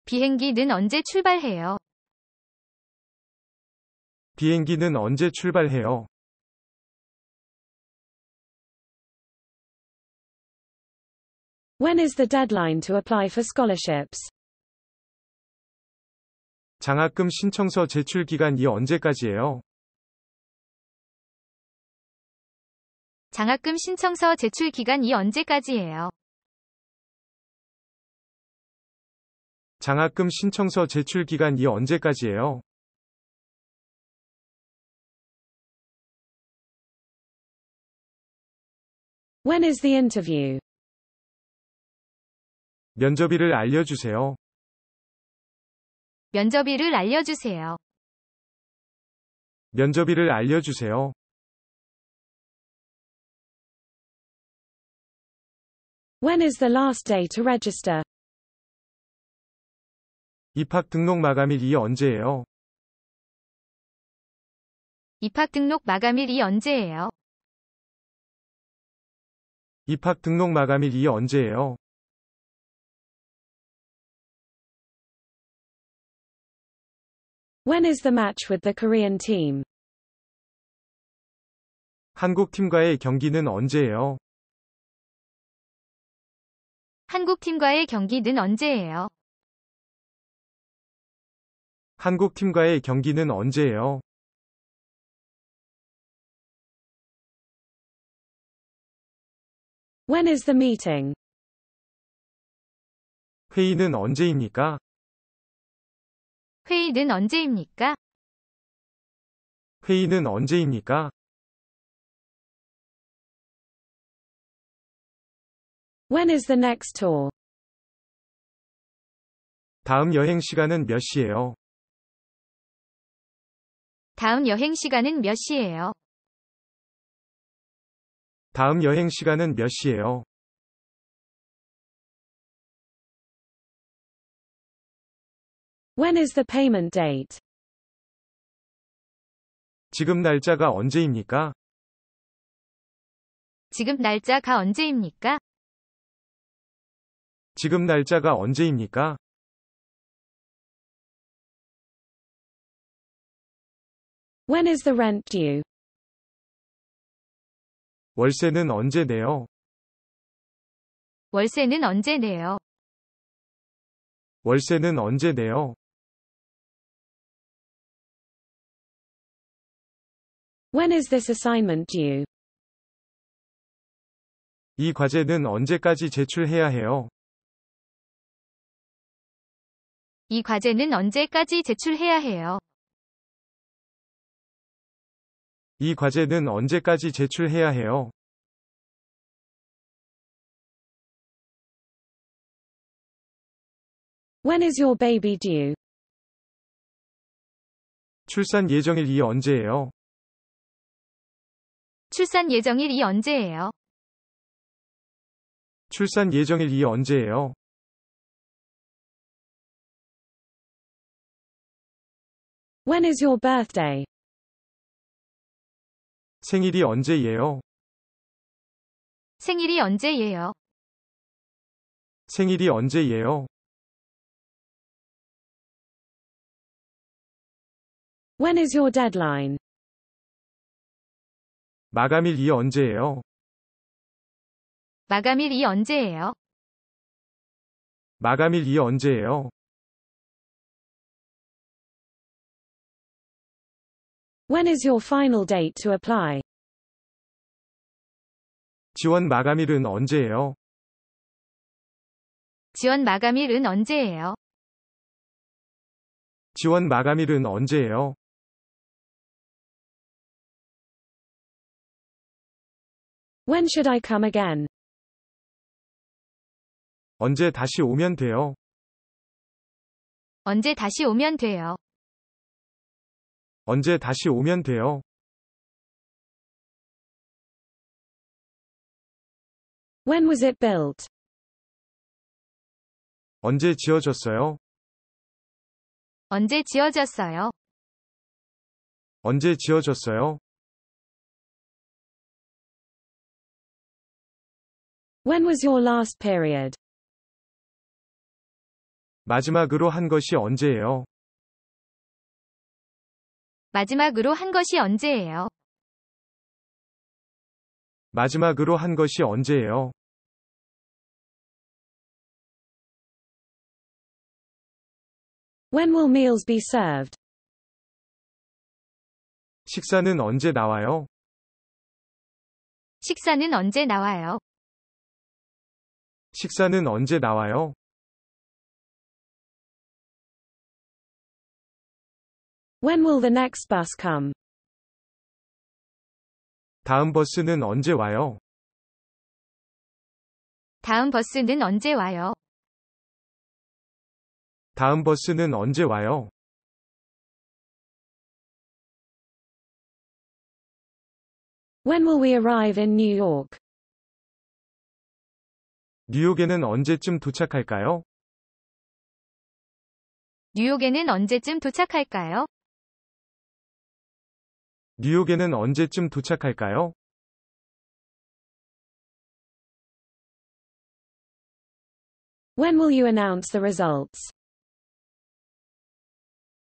비행기는 언제 출발해요? 비행기는 언제 출발해요? When is the deadline to apply for scholarships? 장학금 신청서 제출 기간이 언제까지예요? 장학금 신청서 제출 기간이 언제까지예요? 장학금 신청서 제출 기간이 언제까지예요? When is the interview? 면접일을 알려주세요. 면접일을 알려주세요. 면접일을 알려주세요. When is the last day to register? 입학 등록 마감일이 언제예요? 입학 등록 마감일이 언제예요? 입학 등록 마감일이 언제예요? When is the match with the Korean team? 한국 팀과의 경기는 언제예요? 한국 팀과의 경기는 언제예요? 한국 팀과의 경기는 언제예요? When is the meeting? 회의는 언제입니까? 회의는 언제입니까? 회의는 언제입니까? 다음 여행 시간은 몇 시예요? 다음 여행 시간은 몇 시예요? 다음 여행 시간은 몇 시예요? When is the payment date? 지금 날짜가 언제입니까? 지금 날짜가 언제입니까? 지금 날짜가 언제입니까? When is the rent due? 월세는 언제 내요? 월세는 언제 내요? 월세는 언제 내요? When is this assignment due? 이 과제는 언제까지 제출해야 해요? 이 과제는 언제까지 제출해야 해요? 이 과제는 언제까지 제출해야 해요? When is your baby due? 출산 예정일이 언제예요? 출산 예정일이 언제예요? 출산 예정일이 언제예요? 생일이 언제예요? 생일이 언제예요? 생일이 언제예요? When is your deadline? 마감일이 언제예요? 마감일이 언제예요? 마감일이 언제예요? When is your final date to apply? 지원 마감일은 언제예요? 지원 마감일은 언제예요? 지원 마감일은 언제예요? When should I come again? 언제 다시 오면 돼요? 언제 다시 오면 돼요? 언제 다시 오면 돼요? When was it built? 언제 지어졌어요? 언제 지어졌어요? 언제 지어졌어요? When was your last period? 마지막으로 한 것이 언제예요? 마지막으로 한 것이 언제예요? 마지막으로 한 것이 언제예요? When will meals be served? 식사는 언제 나와요? 식사는 언제 나와요? 식사는 언제 나와요? When will the next bus come? 다음 버스는 언제 와요? 다음 버스는 언제 와요? 다음 버스는 언제 와요? When will we arrive in New York? 뉴욕에는 언제쯤 도착할까요? 뉴욕에는 언제쯤 도착할까요? 뉴욕에는 언제쯤 도착할까요?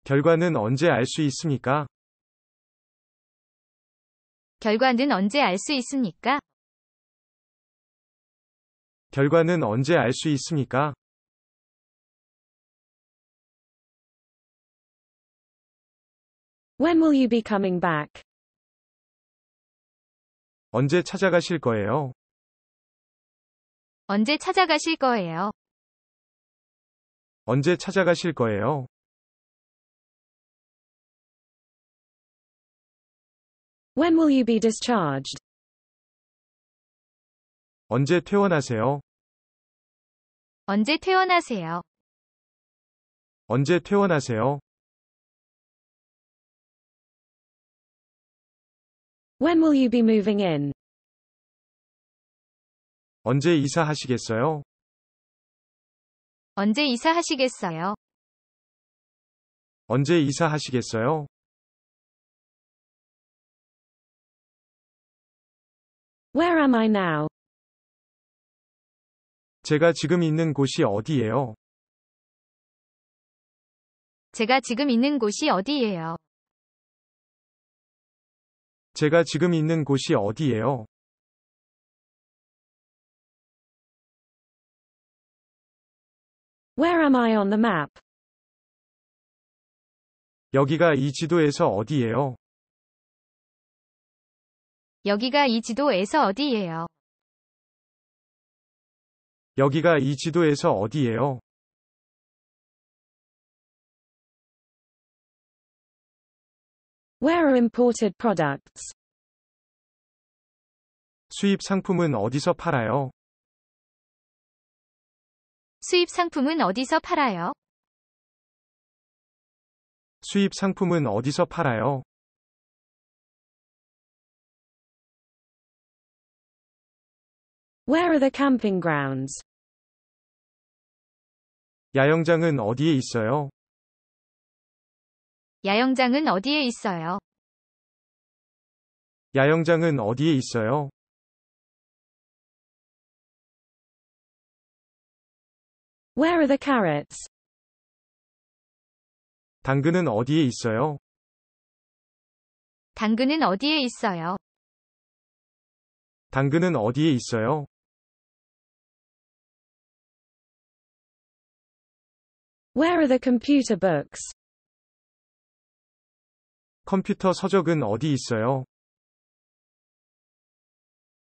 결과는 언제 알 수 있습니까? 결과는 언제 알수 있습니까? 결과는 언제 알 수 있습니까? When will you be coming back? 언제 찾아가실 거예요? 언제 찾아가실 거예요? 언제 찾아가실 거예요? When will you be discharged? 언제 퇴원하세요? 언제 퇴원하세요? 언제 퇴원하세요? When will you be moving in? 언제 이사하시겠어요? 언제 이사하시겠어요? 언제 이사하시겠어요? Where am I now? 제가 지금 있는 곳이 어디예요? 제가 지금 있는 곳이 어디예요? 제가 지금 있는 곳이 어디예요? Where am I on t h 여기가 이 지도에서 어디예요? 여기가 이 지도에서 어디예요? 여기가 이 지도에서 어디예요? 수입 상품은 어디서 팔아요? 수입 상품은 어디서 팔아요? 수입 상품은 어디서 팔아요? Where are the camping grounds? 야영장은 어디에 있어요? 야영장은 어디에 있어요? 야영장은 어디에 있어요? Where are the carrots? 당근은 어디에 있어요? 당근은 어디에 있어요? 당근은 어디에 있어요? Where are the computer books? 컴퓨터 서적은 어디 있어요?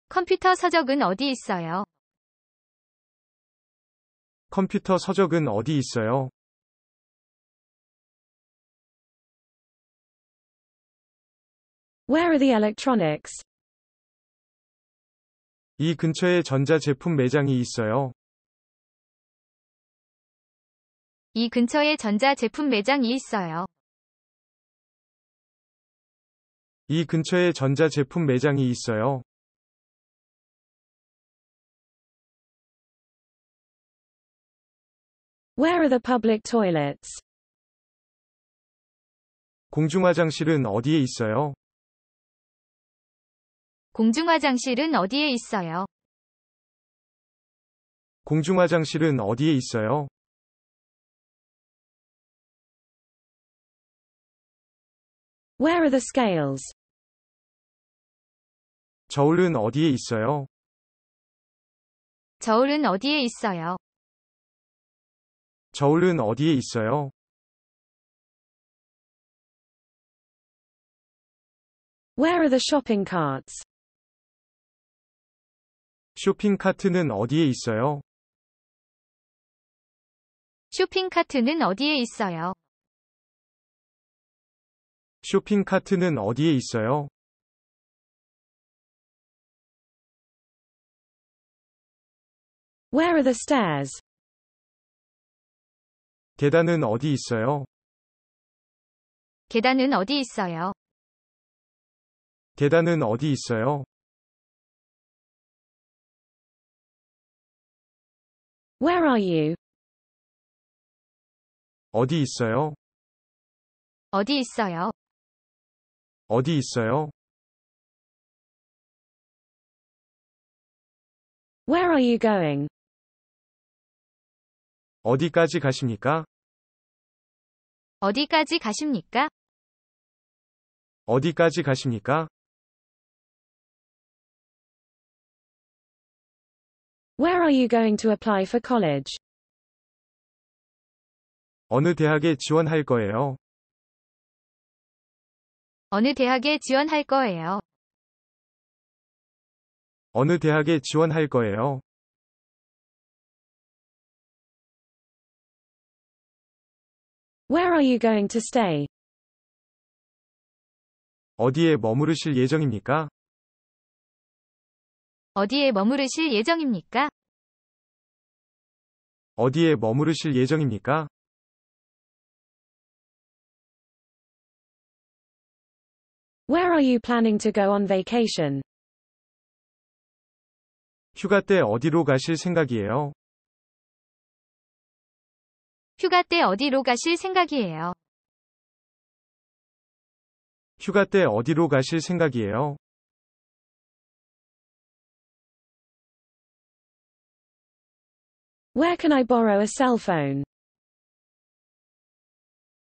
컴퓨터 서적은 어디 있어요? 컴퓨터 서적은 어디 있어요? Where are the electronics? 이 근처에 전자제품 매장이 있어요. 이 근처에 전자제품 매장이 있어요. 이 근처에 전자제품 매장이 있어요. 공중화장실은 어디에 있어요? 공중화장실은 어디에 있어요? 공중화장실은 어디에 있어요? Where are the scales? 저울은 어디에 있어요? 저울은 어디에 있어요? 저울은 어디에 있어요? Where are the shopping carts? 쇼핑 카트는 어디에 있어요? 쇼핑 카트는 어디에 있어요? 쇼핑 카트는 어디에 있어요? 계단은 어디 있어요? 계단은 어디 있어요? 계단은 어디 있어요? 어디 있어요? 어디 있어요? 어디 있어요? Where are you going? 어디까지 가십니까? 어디까지 가십니까? 어디까지 가십니까? Where are you going to apply for college? 어느 대학에 지원할 거예요? 어느 대학에 지원할 거예요? 어느 대학에 지원할 거예요? 어디에 머무르실 예정입니까? 어디에 머무르실 예정입니까? 어디에 머무르실 예정입니까? Where are you planning to go on vacation? 휴가 때 어디로 가실 생각이에요? 휴가 때 어디로 가실 생각이에요? 휴가 때 어디로 가실 생각이에요? Where can I borrow a cell phone?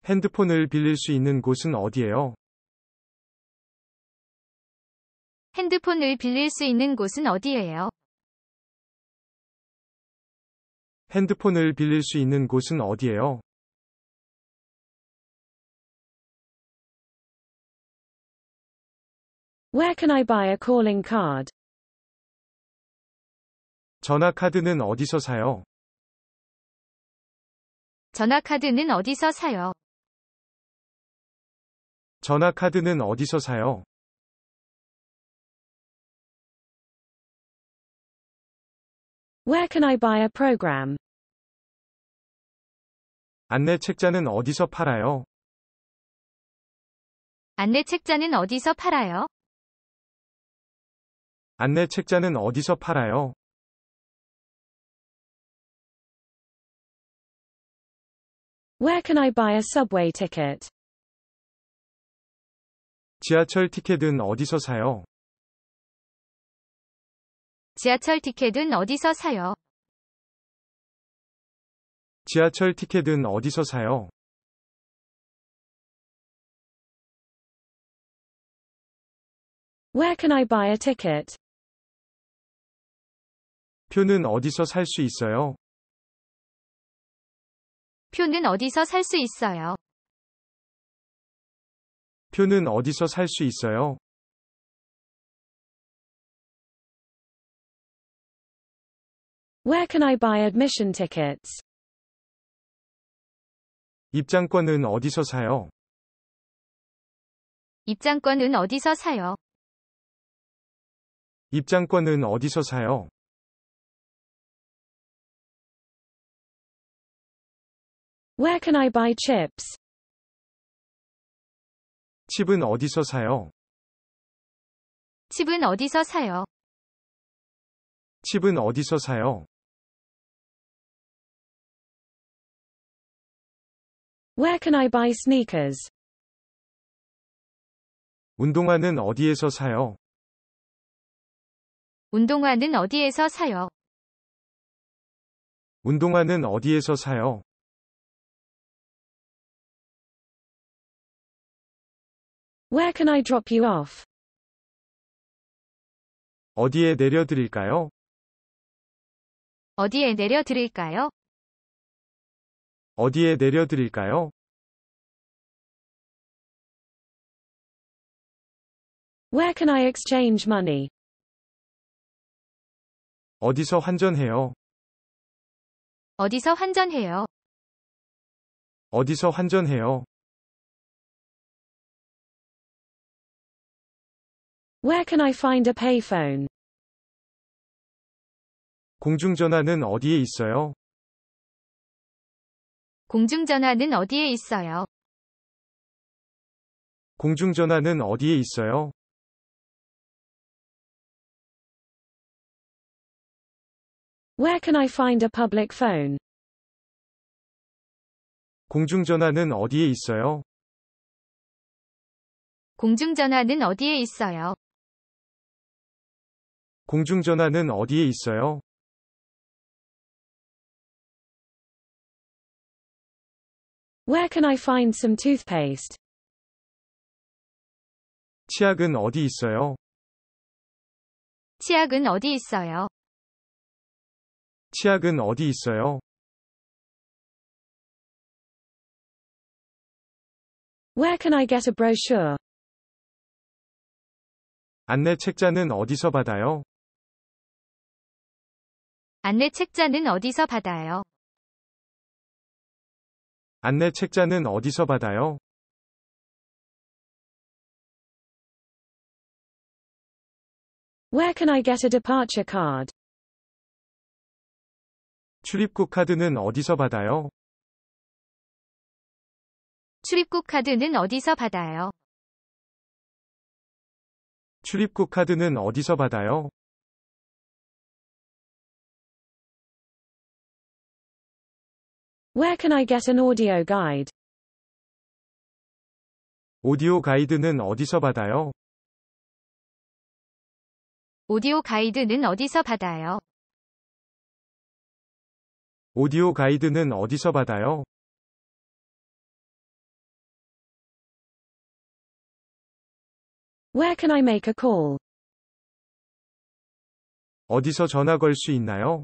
핸드폰을 빌릴 수 있는 곳은 어디예요? 핸드폰을 빌릴 수 있는 곳은 어디예요? 핸드폰을 빌릴 수 있는 곳은 어디예요? 전화 카드는 어디서 사요? 전화 카드는 어디서 사요? 전화 카드는 어디서 사요? Where can I buy a program? 안내 책자는 어디서 팔아요? 안내 책자는 어디서 팔아요? 안내 책자는 어디서 팔아요? Where can I buy a subway ticket? 지하철 티켓은 어디서 사요? 지하철 티켓은 어디서 사요? 지하철 티켓은 어디서 사요? 표는 어디서 살 수 있어요? 표는 어디서 살 수 있어요? 표는 어디서 살 수 있어요? Where can I buy admission tickets? 입장권은 어디서 사요? 입장권은 어디서 사요? 입장권은 어디서 사요? Where can I buy chips? 칩은 어디서 사요? 칩은 어디서 사요? 칩은 어디서 사요? Where can I buy sneakers? 운동화는 어디에서 사요? 운동화는 어디에서 사요? 운동화는 어디에서 사요? Where can I drop you off? 어디에 내려드릴까요? 어디에 내려드릴까요? 어디에 내려드릴까요? Where can I exchange money? 어디서 환전해요? 어디서 환전해요? 어디서 환전해요? Where can I find a payphone? 공중전화는 어디에 있어요? 공중전화는 어디에 있어요? 공중전화는 어디에 있어요? 공중전화는 어디에 있어요? 공중전화는 어디에 있어요? 공중전화는 어디에 있어요? Where can I find some toothpaste? 치약은 어디 있어요? 치약은 어디 있어요? 치약은 어디 있어요? Where can I get a brochure? 안내 책자는 어디서 받아요? 안내 책자는 어디서 받아요? 안내 책자는 어디서 받아요? 출입국 카드는 어디서 받아요? 출입국 카드는 어디서 받아요? 출입국 카드는 어디서 받아요? Where can I get an audio guide? 오디오 가이드는 어디서 받아요? 오디오 가이드는 어디서 받아요? 오디오 가이드는 어디서 받아요? Where can I make a call? 어디서 전화 걸 수 있나요?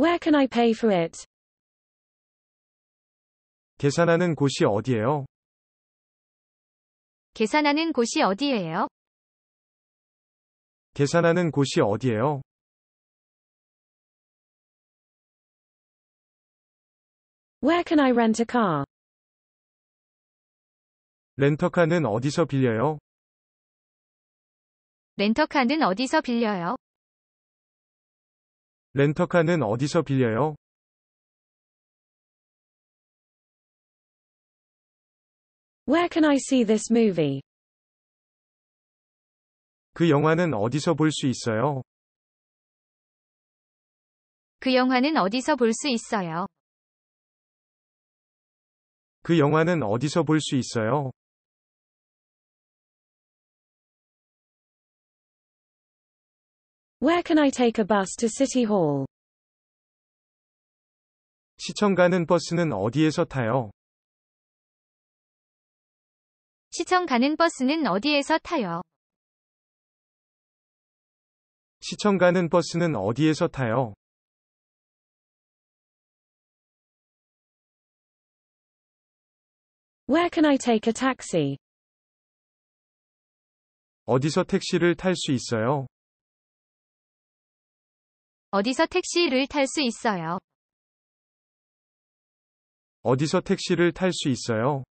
Where can I pay for it? 계산하는 곳이 어디예요? 계산하는 곳이 어디예요? 계산하는 곳이 어디예요? Where can I rent a car? 렌터카는 어디서 빌려요? 렌터카는 어디서 빌려요? 렌터카는 어디서 빌려요? 그 영화는 어디서 볼 수 있어요? 그 영화는 어디서 볼 수 있어요? 그 영화는 어디서 볼 수 있어요? Where can I take a bus to City Hall? 시청 가는 버스는 어디에서 타요? 시청 가는 버스는 어디에서 타요? 시청 가는 버스는 어디에서 타요? Where can I take a taxi? 어디서 택시를 탈 수 있어요? 어디서 택시를 탈 수 있어요? 어디서 택시를 탈수 있어요?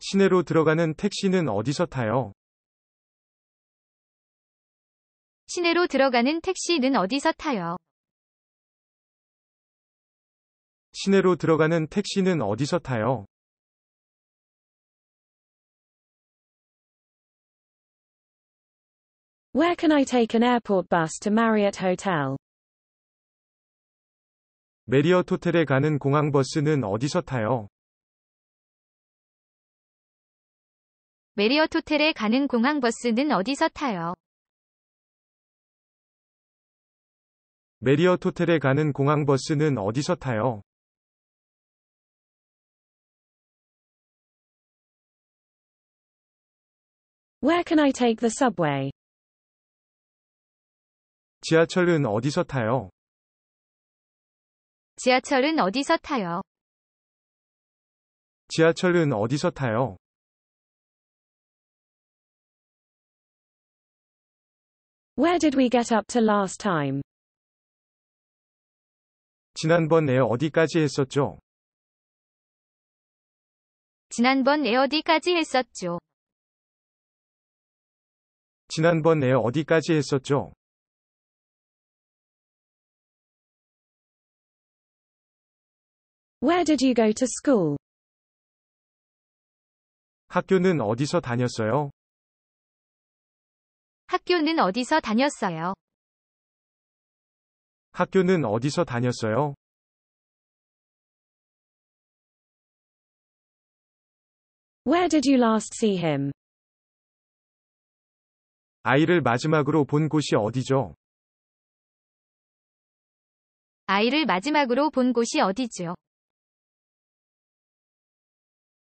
시내로 들어가는 택시는 어디서 타요? 시내로 들어가는 택시는 어디서 타요? 시내로 들어가는 택시는 어디서 타요? 메리어트 호텔에 가는 공항 버스는 어디서 타요? 메리어 호텔에 가는 공항 버스는 어디서 타요? 메리어 호텔에 가는 공항 버스는 어디서 타요? Where can I take the subway? 지하철은 어디서 타요? 지하철은 어디서 타요? 지하철은 어디서 타요? Where did we get up to last time? 지난번에 어디까지 했었죠? 지난번 에어디까지 했었죠. 지난번에 어디까지 했었죠? Where did you go to school? 학교는 어디서 다녔어요? 학교는 어디서 다녔어요? 학교는 어디서 다녔어요? Where did you last see him? 아이를 마지막으로 본 곳이 어디죠? 아이를 마지막으로 본 곳이 어디죠?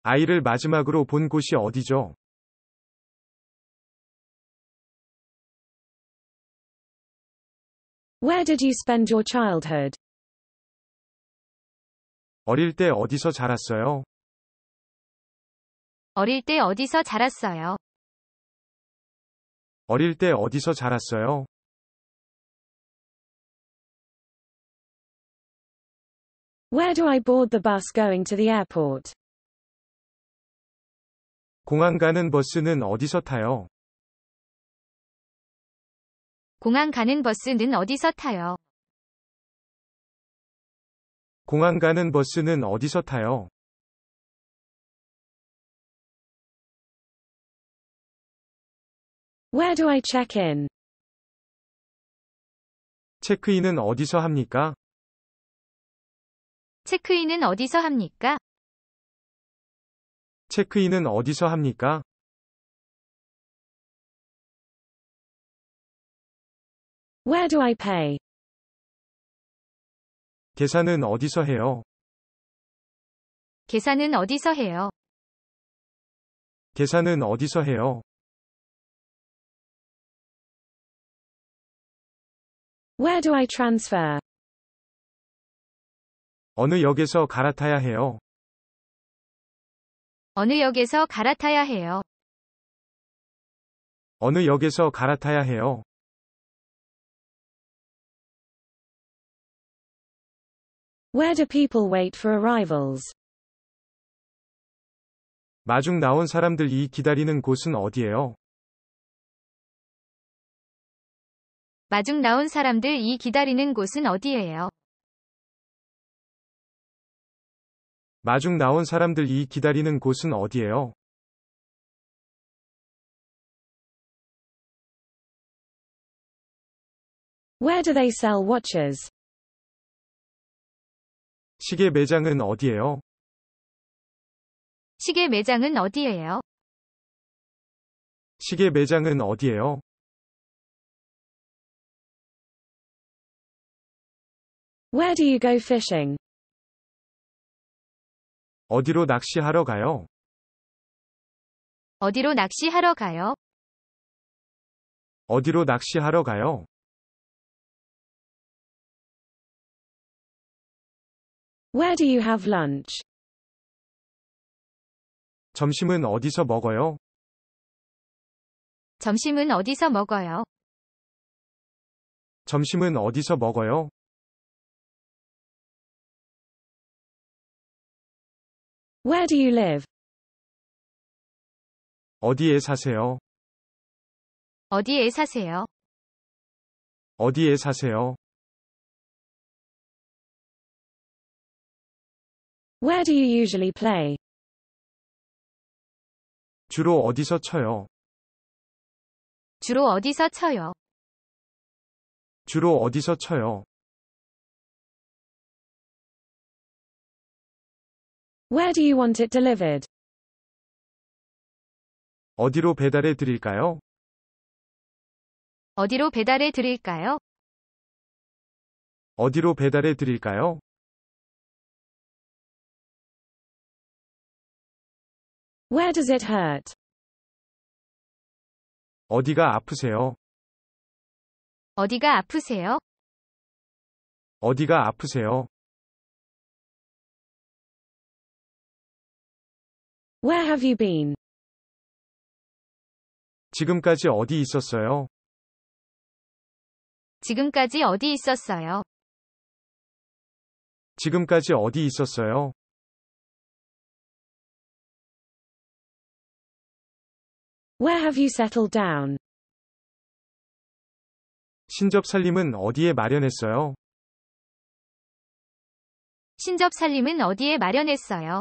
아이를 마지막으로 본 곳이 어디죠? 어릴 때 어디서 자랐어요? 어릴 때 어디서 자랐어요? 어릴 때 어디서 자랐어요? 공항 가는 버스는 어디서 타요? 공항 가는 버스는 어디서 타요? 공항 가는 버스는 어디서 타요? Where do I check in? 체크인은 어디서 합니까? 체크인은 어디서 합니까? 체크인은 어디서 합니까? Where do I pay? 계산은 어디서 해요? 계산은 어디서 해요? 계산은 어디서 해요? Where do I transfer? 어느 역에서 갈아타야 해요? 어느 역에서 갈아타야 해요? 어느 역에서 갈아타야 해요? Where do people wait for arrivals? 마중 나온 사람들이 기다리는 곳은 어디예요? 마중 나온 사람들 이 기다리는 곳은 어디예요? 마중 나온 사람들 이 기다리는 곳은 어디예요? 시계 매장은 어디예요? 시계 매장은 어디예요? 시계 매장은 어디예요? Where do you go fishing? 어디로 낚시하러 가요? 어디로 낚시하러 가요? 어디로 낚시하러 가요? Where do you have lunch? 점심은 어디서 먹어요? 점심은 어디서 먹어요? 점심은 어디서 먹어요? Where do you live? 어디에 사세요? 어디에 사세요? 어디에 사세요? Where do you usually play? 주로 어디서 쳐요? 주로 어디서 쳐요? 주로 어디서 쳐요? Where do you want it delivered? 어디로 배달해 드릴까요? 어디로 배달해 드릴까요? 어디로 배달해 드릴까요? Where does it hurt? 어디가 아프세요? 어디가 아프세요? 어디가 아프세요? Where have you been? 지금까지 어디 있었어요? 지금까지 어디 있었어요? 지금까지 어디 있었어요? Where have you settled down? 신접 살림은 어디에 마련했어요? 신접 살림은 어디에 마련했어요?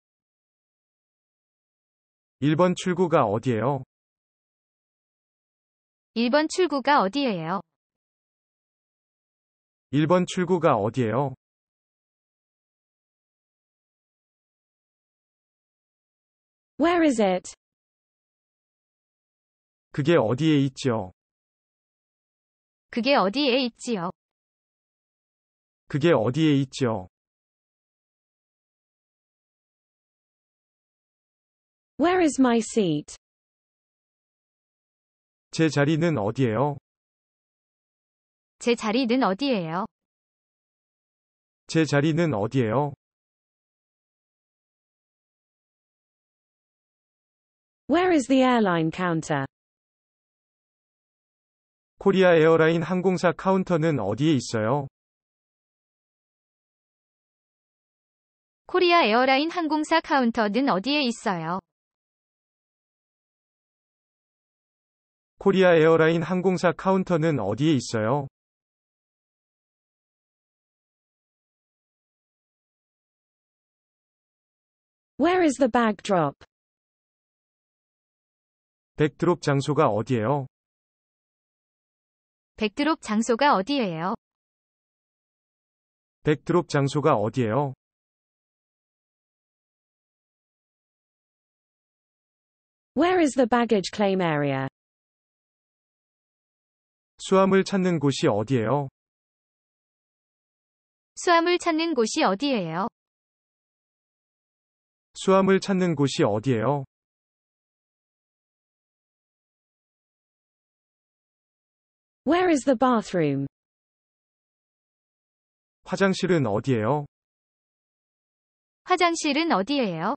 1번 출구가 어디예요? 1번 출구가 어디예요? 1번 출구가 어디예요? 'Where is it?' 그게 어디에 있지요? 그게 어디에 있지요? 그게 어디에 있지요? Where is my seat? 제 자리는 어디예요? 제 자리는 어디예요? 제 자리는 어디예요? Where is the airline counter? 코리아 에어라인 항공사 카운터는 어디에 있어요? 코리아 에어라인 항공사 카운터는 어디에 있어요? 코리아 에어라인 항공사 카운터는 어디에 있어요? 백드롭 장소가 어디예요? 백드롭 장소가 어디예요? 백드롭 장소가 어디예요? Where is the baggage claim area? 수화물 찾는 곳이 어디예요? 수화물 찾는 곳이 어디예요? 수화물 찾는 곳이 어디예요? 화장실은 어디예요? 화장실은 어디예요?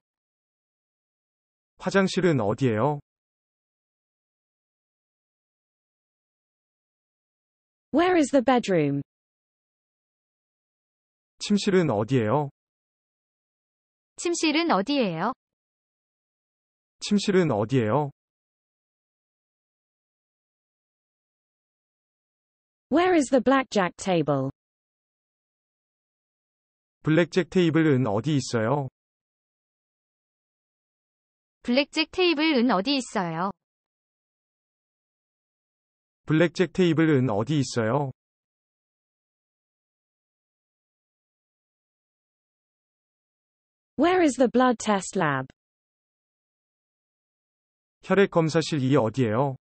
화장실은 어디예요? Where is the bedroom? 침실은 어디예요? 침실은 어디예요? 침실은 어디예요? Where is the blackjack table? 블랙잭 테이블은 어디 있어요? 블랙잭 테이블은 어디 있어요? 블랙잭 테이블은 어디 있어요? Where is the blood test lab? 혈액 검사실이 어디예요?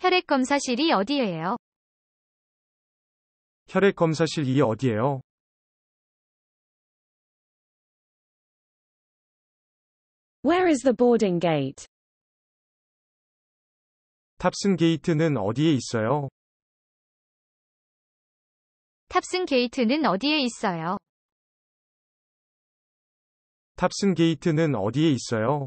혈액 검사실이 어디예요? 혈액 검사실이 어디예요? Where is the boarding gate? 탑승 게이트는 어디에 있어요? 탑승 게이트는 어디에 있어요? 탑승 게이트는 어디에 있어요?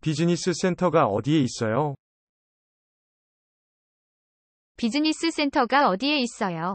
비즈니스 센터가 어디에 있어요? 비즈니스 센터가 어디에 있어요?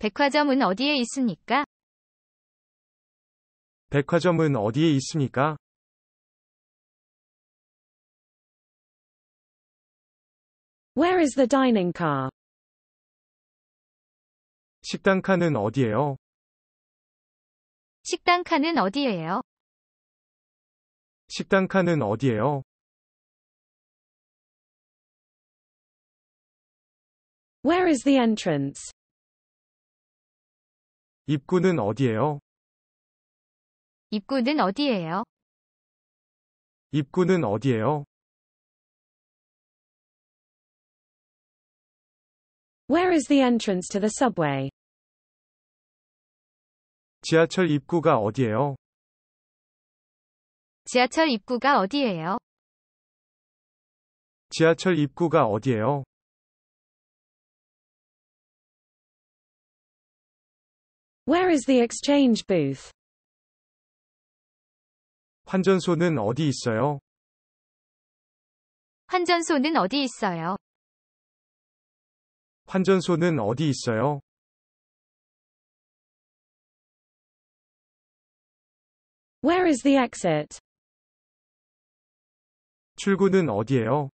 백화점은 어디에 있습니까? 백화점은 어디에 있습니까? 식당 칸은 어디예요? 식당 칸은 어디예요? 식당 칸은 어디예요? Where is the entrance? 입구는 어디예요? 입구는 어디예요? 입구는 어디예요? Where is the entrance to the subway? 지하철 입구가 어디예요? 지하철 입구가 어디예요? 지하철 입구가 어디예요? Where is the exchange booth? 환전소는 어디 있어요? 환전소는 어디 있어요? 환전소는 어디 있어요? Where is the exit? 출구는 어디예요?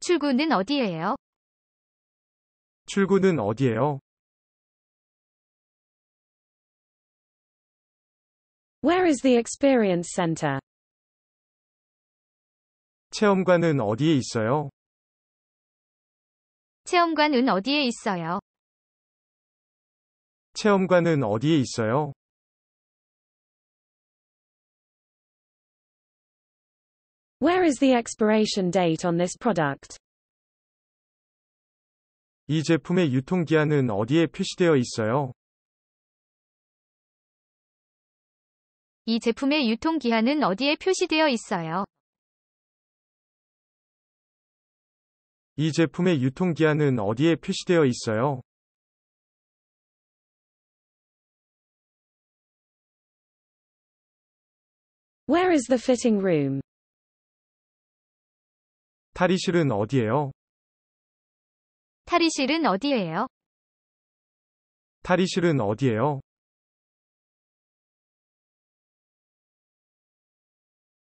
출구는 어디예요? 출구는 어디예요? Where is the experience center? 체험관은 어디에 있어요? 체험관은 어디에 있어요? 체험관은 어디에 있어요? Where is the expiration date on this product? 이 제품의 유통기한은 어디에 표시되어 있어요? 이 제품의 유통기한은 어디에 표시되어 있어요? 이 제품의 유통기한은 어디에 표시되어 있어요? 탈의실은 어디예요? 탈의실은 어디예요? 탈의실은 어디예요?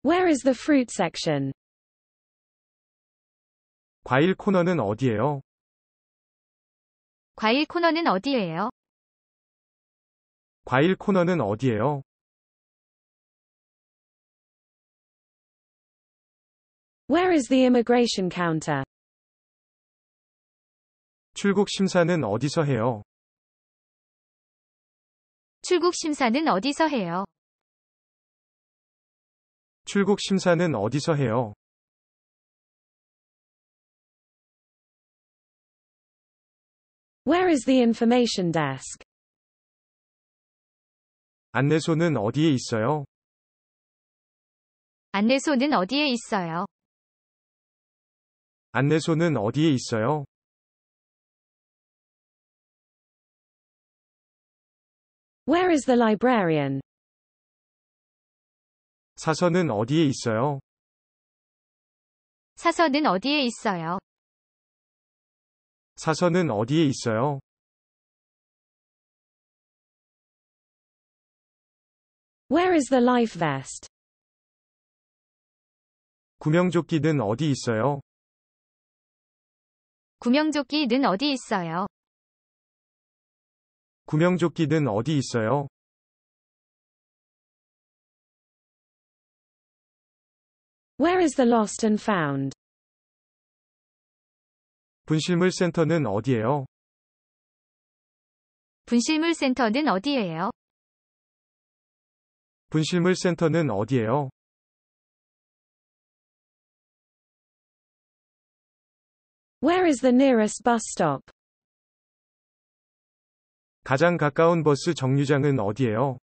Where is the fruit section? 과일 코너는 어디예요? 과일 코너는 어디예요? 과일 코너는 어디예요? Where is the immigration counter? 출국 심사는 어디서 해요? 출국 심사는 어디서 해요? 출국 심사는 어디서 해요? Where is the information desk? 안내소는 어디에 있어요? 안내소는 어디에 있어요? 안내소는 어디에 있어요? Where is the librarian? 사선은 어디에 있어요? 사선은 어디에 있어요? 사선은 어디에 있어요? Where is the life vest? 구명조끼는 어디 있어요? 구명조끼는 어디 있어요? 구명조끼는 어디 있어요? Where is the lost and found? 분실물 센터는 어디예요? 분실물 센터는 어디예요? 분실물 센터는 어디예요? Where is the nearest bus stop? 가장 가까운 버스 정류장은 어디예요?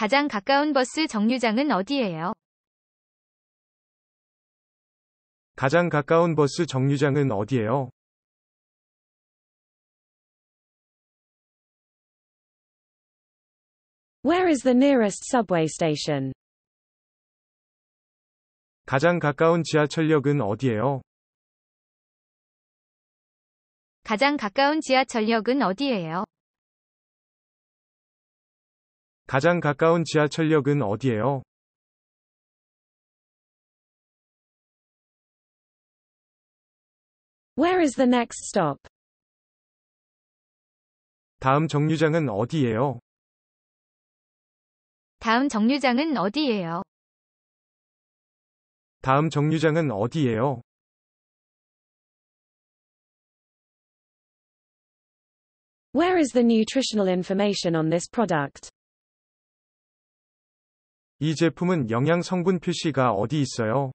가장 가까운 버스 정류장은 어디예요? 가장 가까운 버스 정류장은 어디예요? 가장 가까운 지하철역은 어디예요? 가장 가까운 지하철역은 어디예요? 가장 가까운 지하철역은 어디예요? Where is the next stop? 다음 정류장은 어디예요? 다음 정류장은 어디예요? 다음 정류장은 어디예요? Where is the nutritional information on this product? 이 제품은 영양 성분 표시가 어디 있어요?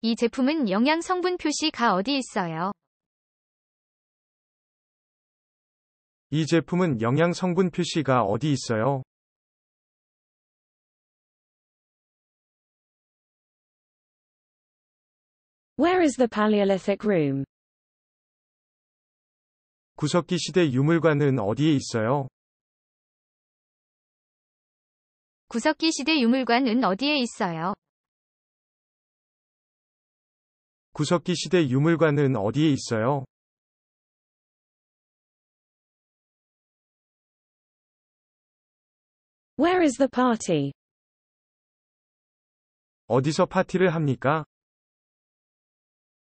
이 제품은 영양 성분 표시가 어디 있어요? 이 제품은 영양 성분 표시가 어디 있어요? 구석기 시대 유물관은 어디에 있어요? 구석기 시대 유물관은 어디에 있어요? 구석기 시대 유물관은 어디에 있어요? 어디서 파티를 합니까?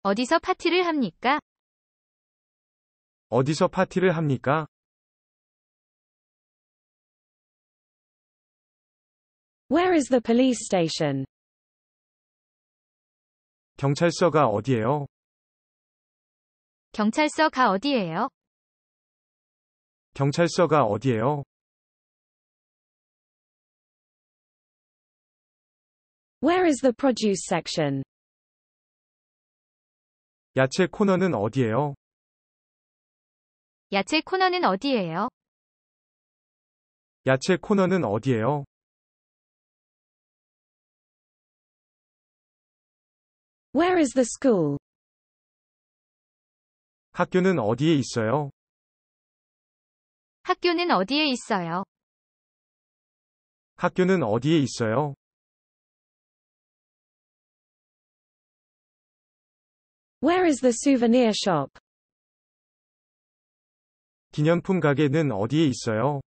어디서 파티를 합니까? 어디서 파티를 합니까? Where is the police station? 경찰서가 어디예요? 경찰서가 어디예요? 경찰서가 어디예요? Where is the produce section? 야채 코너는 어디예요? 야채 코너는 어디예요? 야채 코너는 어디예요? Where is the school? 학교는 어디에 있어요? 학교는 어디에 있어요? 학교는 어디에 있어요? Where is the souvenir shop? 기념품 가게는 어디에 있어요?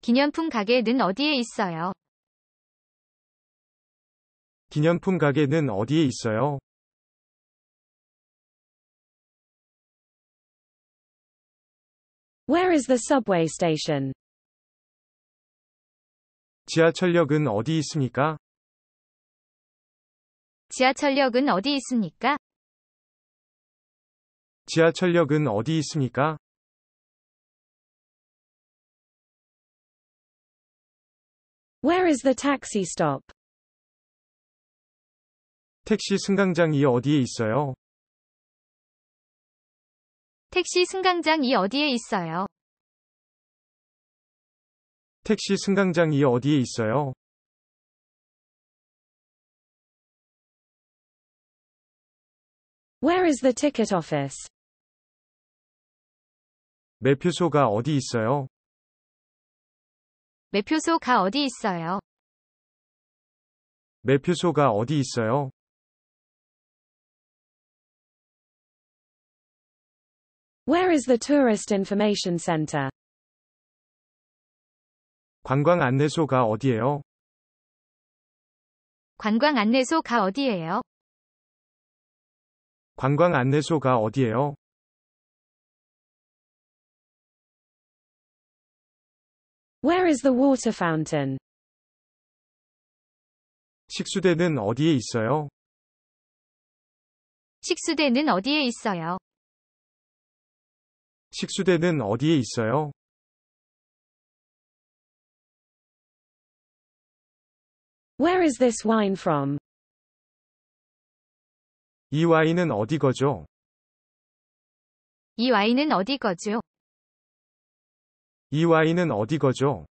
기념품 가게는 어디에 있어요? 기념품 가게는 어디에 있어요? Where is the s 지하철역은 어디 있습니까? 지하철역은 어디 있습니까? 지하철역은 어디 있습니까? Where is the taxi stop? 택시 승강장이 어디에 있어요? 택시 승강장이 어디에 있어요? 택시 승강장이 어디에 있어요? 매표소가 어디 있어요? 매표소가 어디 있어요? 매표소가 어디 있어요? Where is the Tourist Information Center? 관광 안내소가 어디예요? 관광 안내소가 어디예요? 관광 안내소가 어디예요? Where is the water fountain? 식수대는 어디에 있어요? 식수대는 어디에 있어요? 식수대는 어디에 있어요? Where is t 이 와인은 어디 거죠? 이 와인은 어디 거죠? 이 와인은 어디 거죠?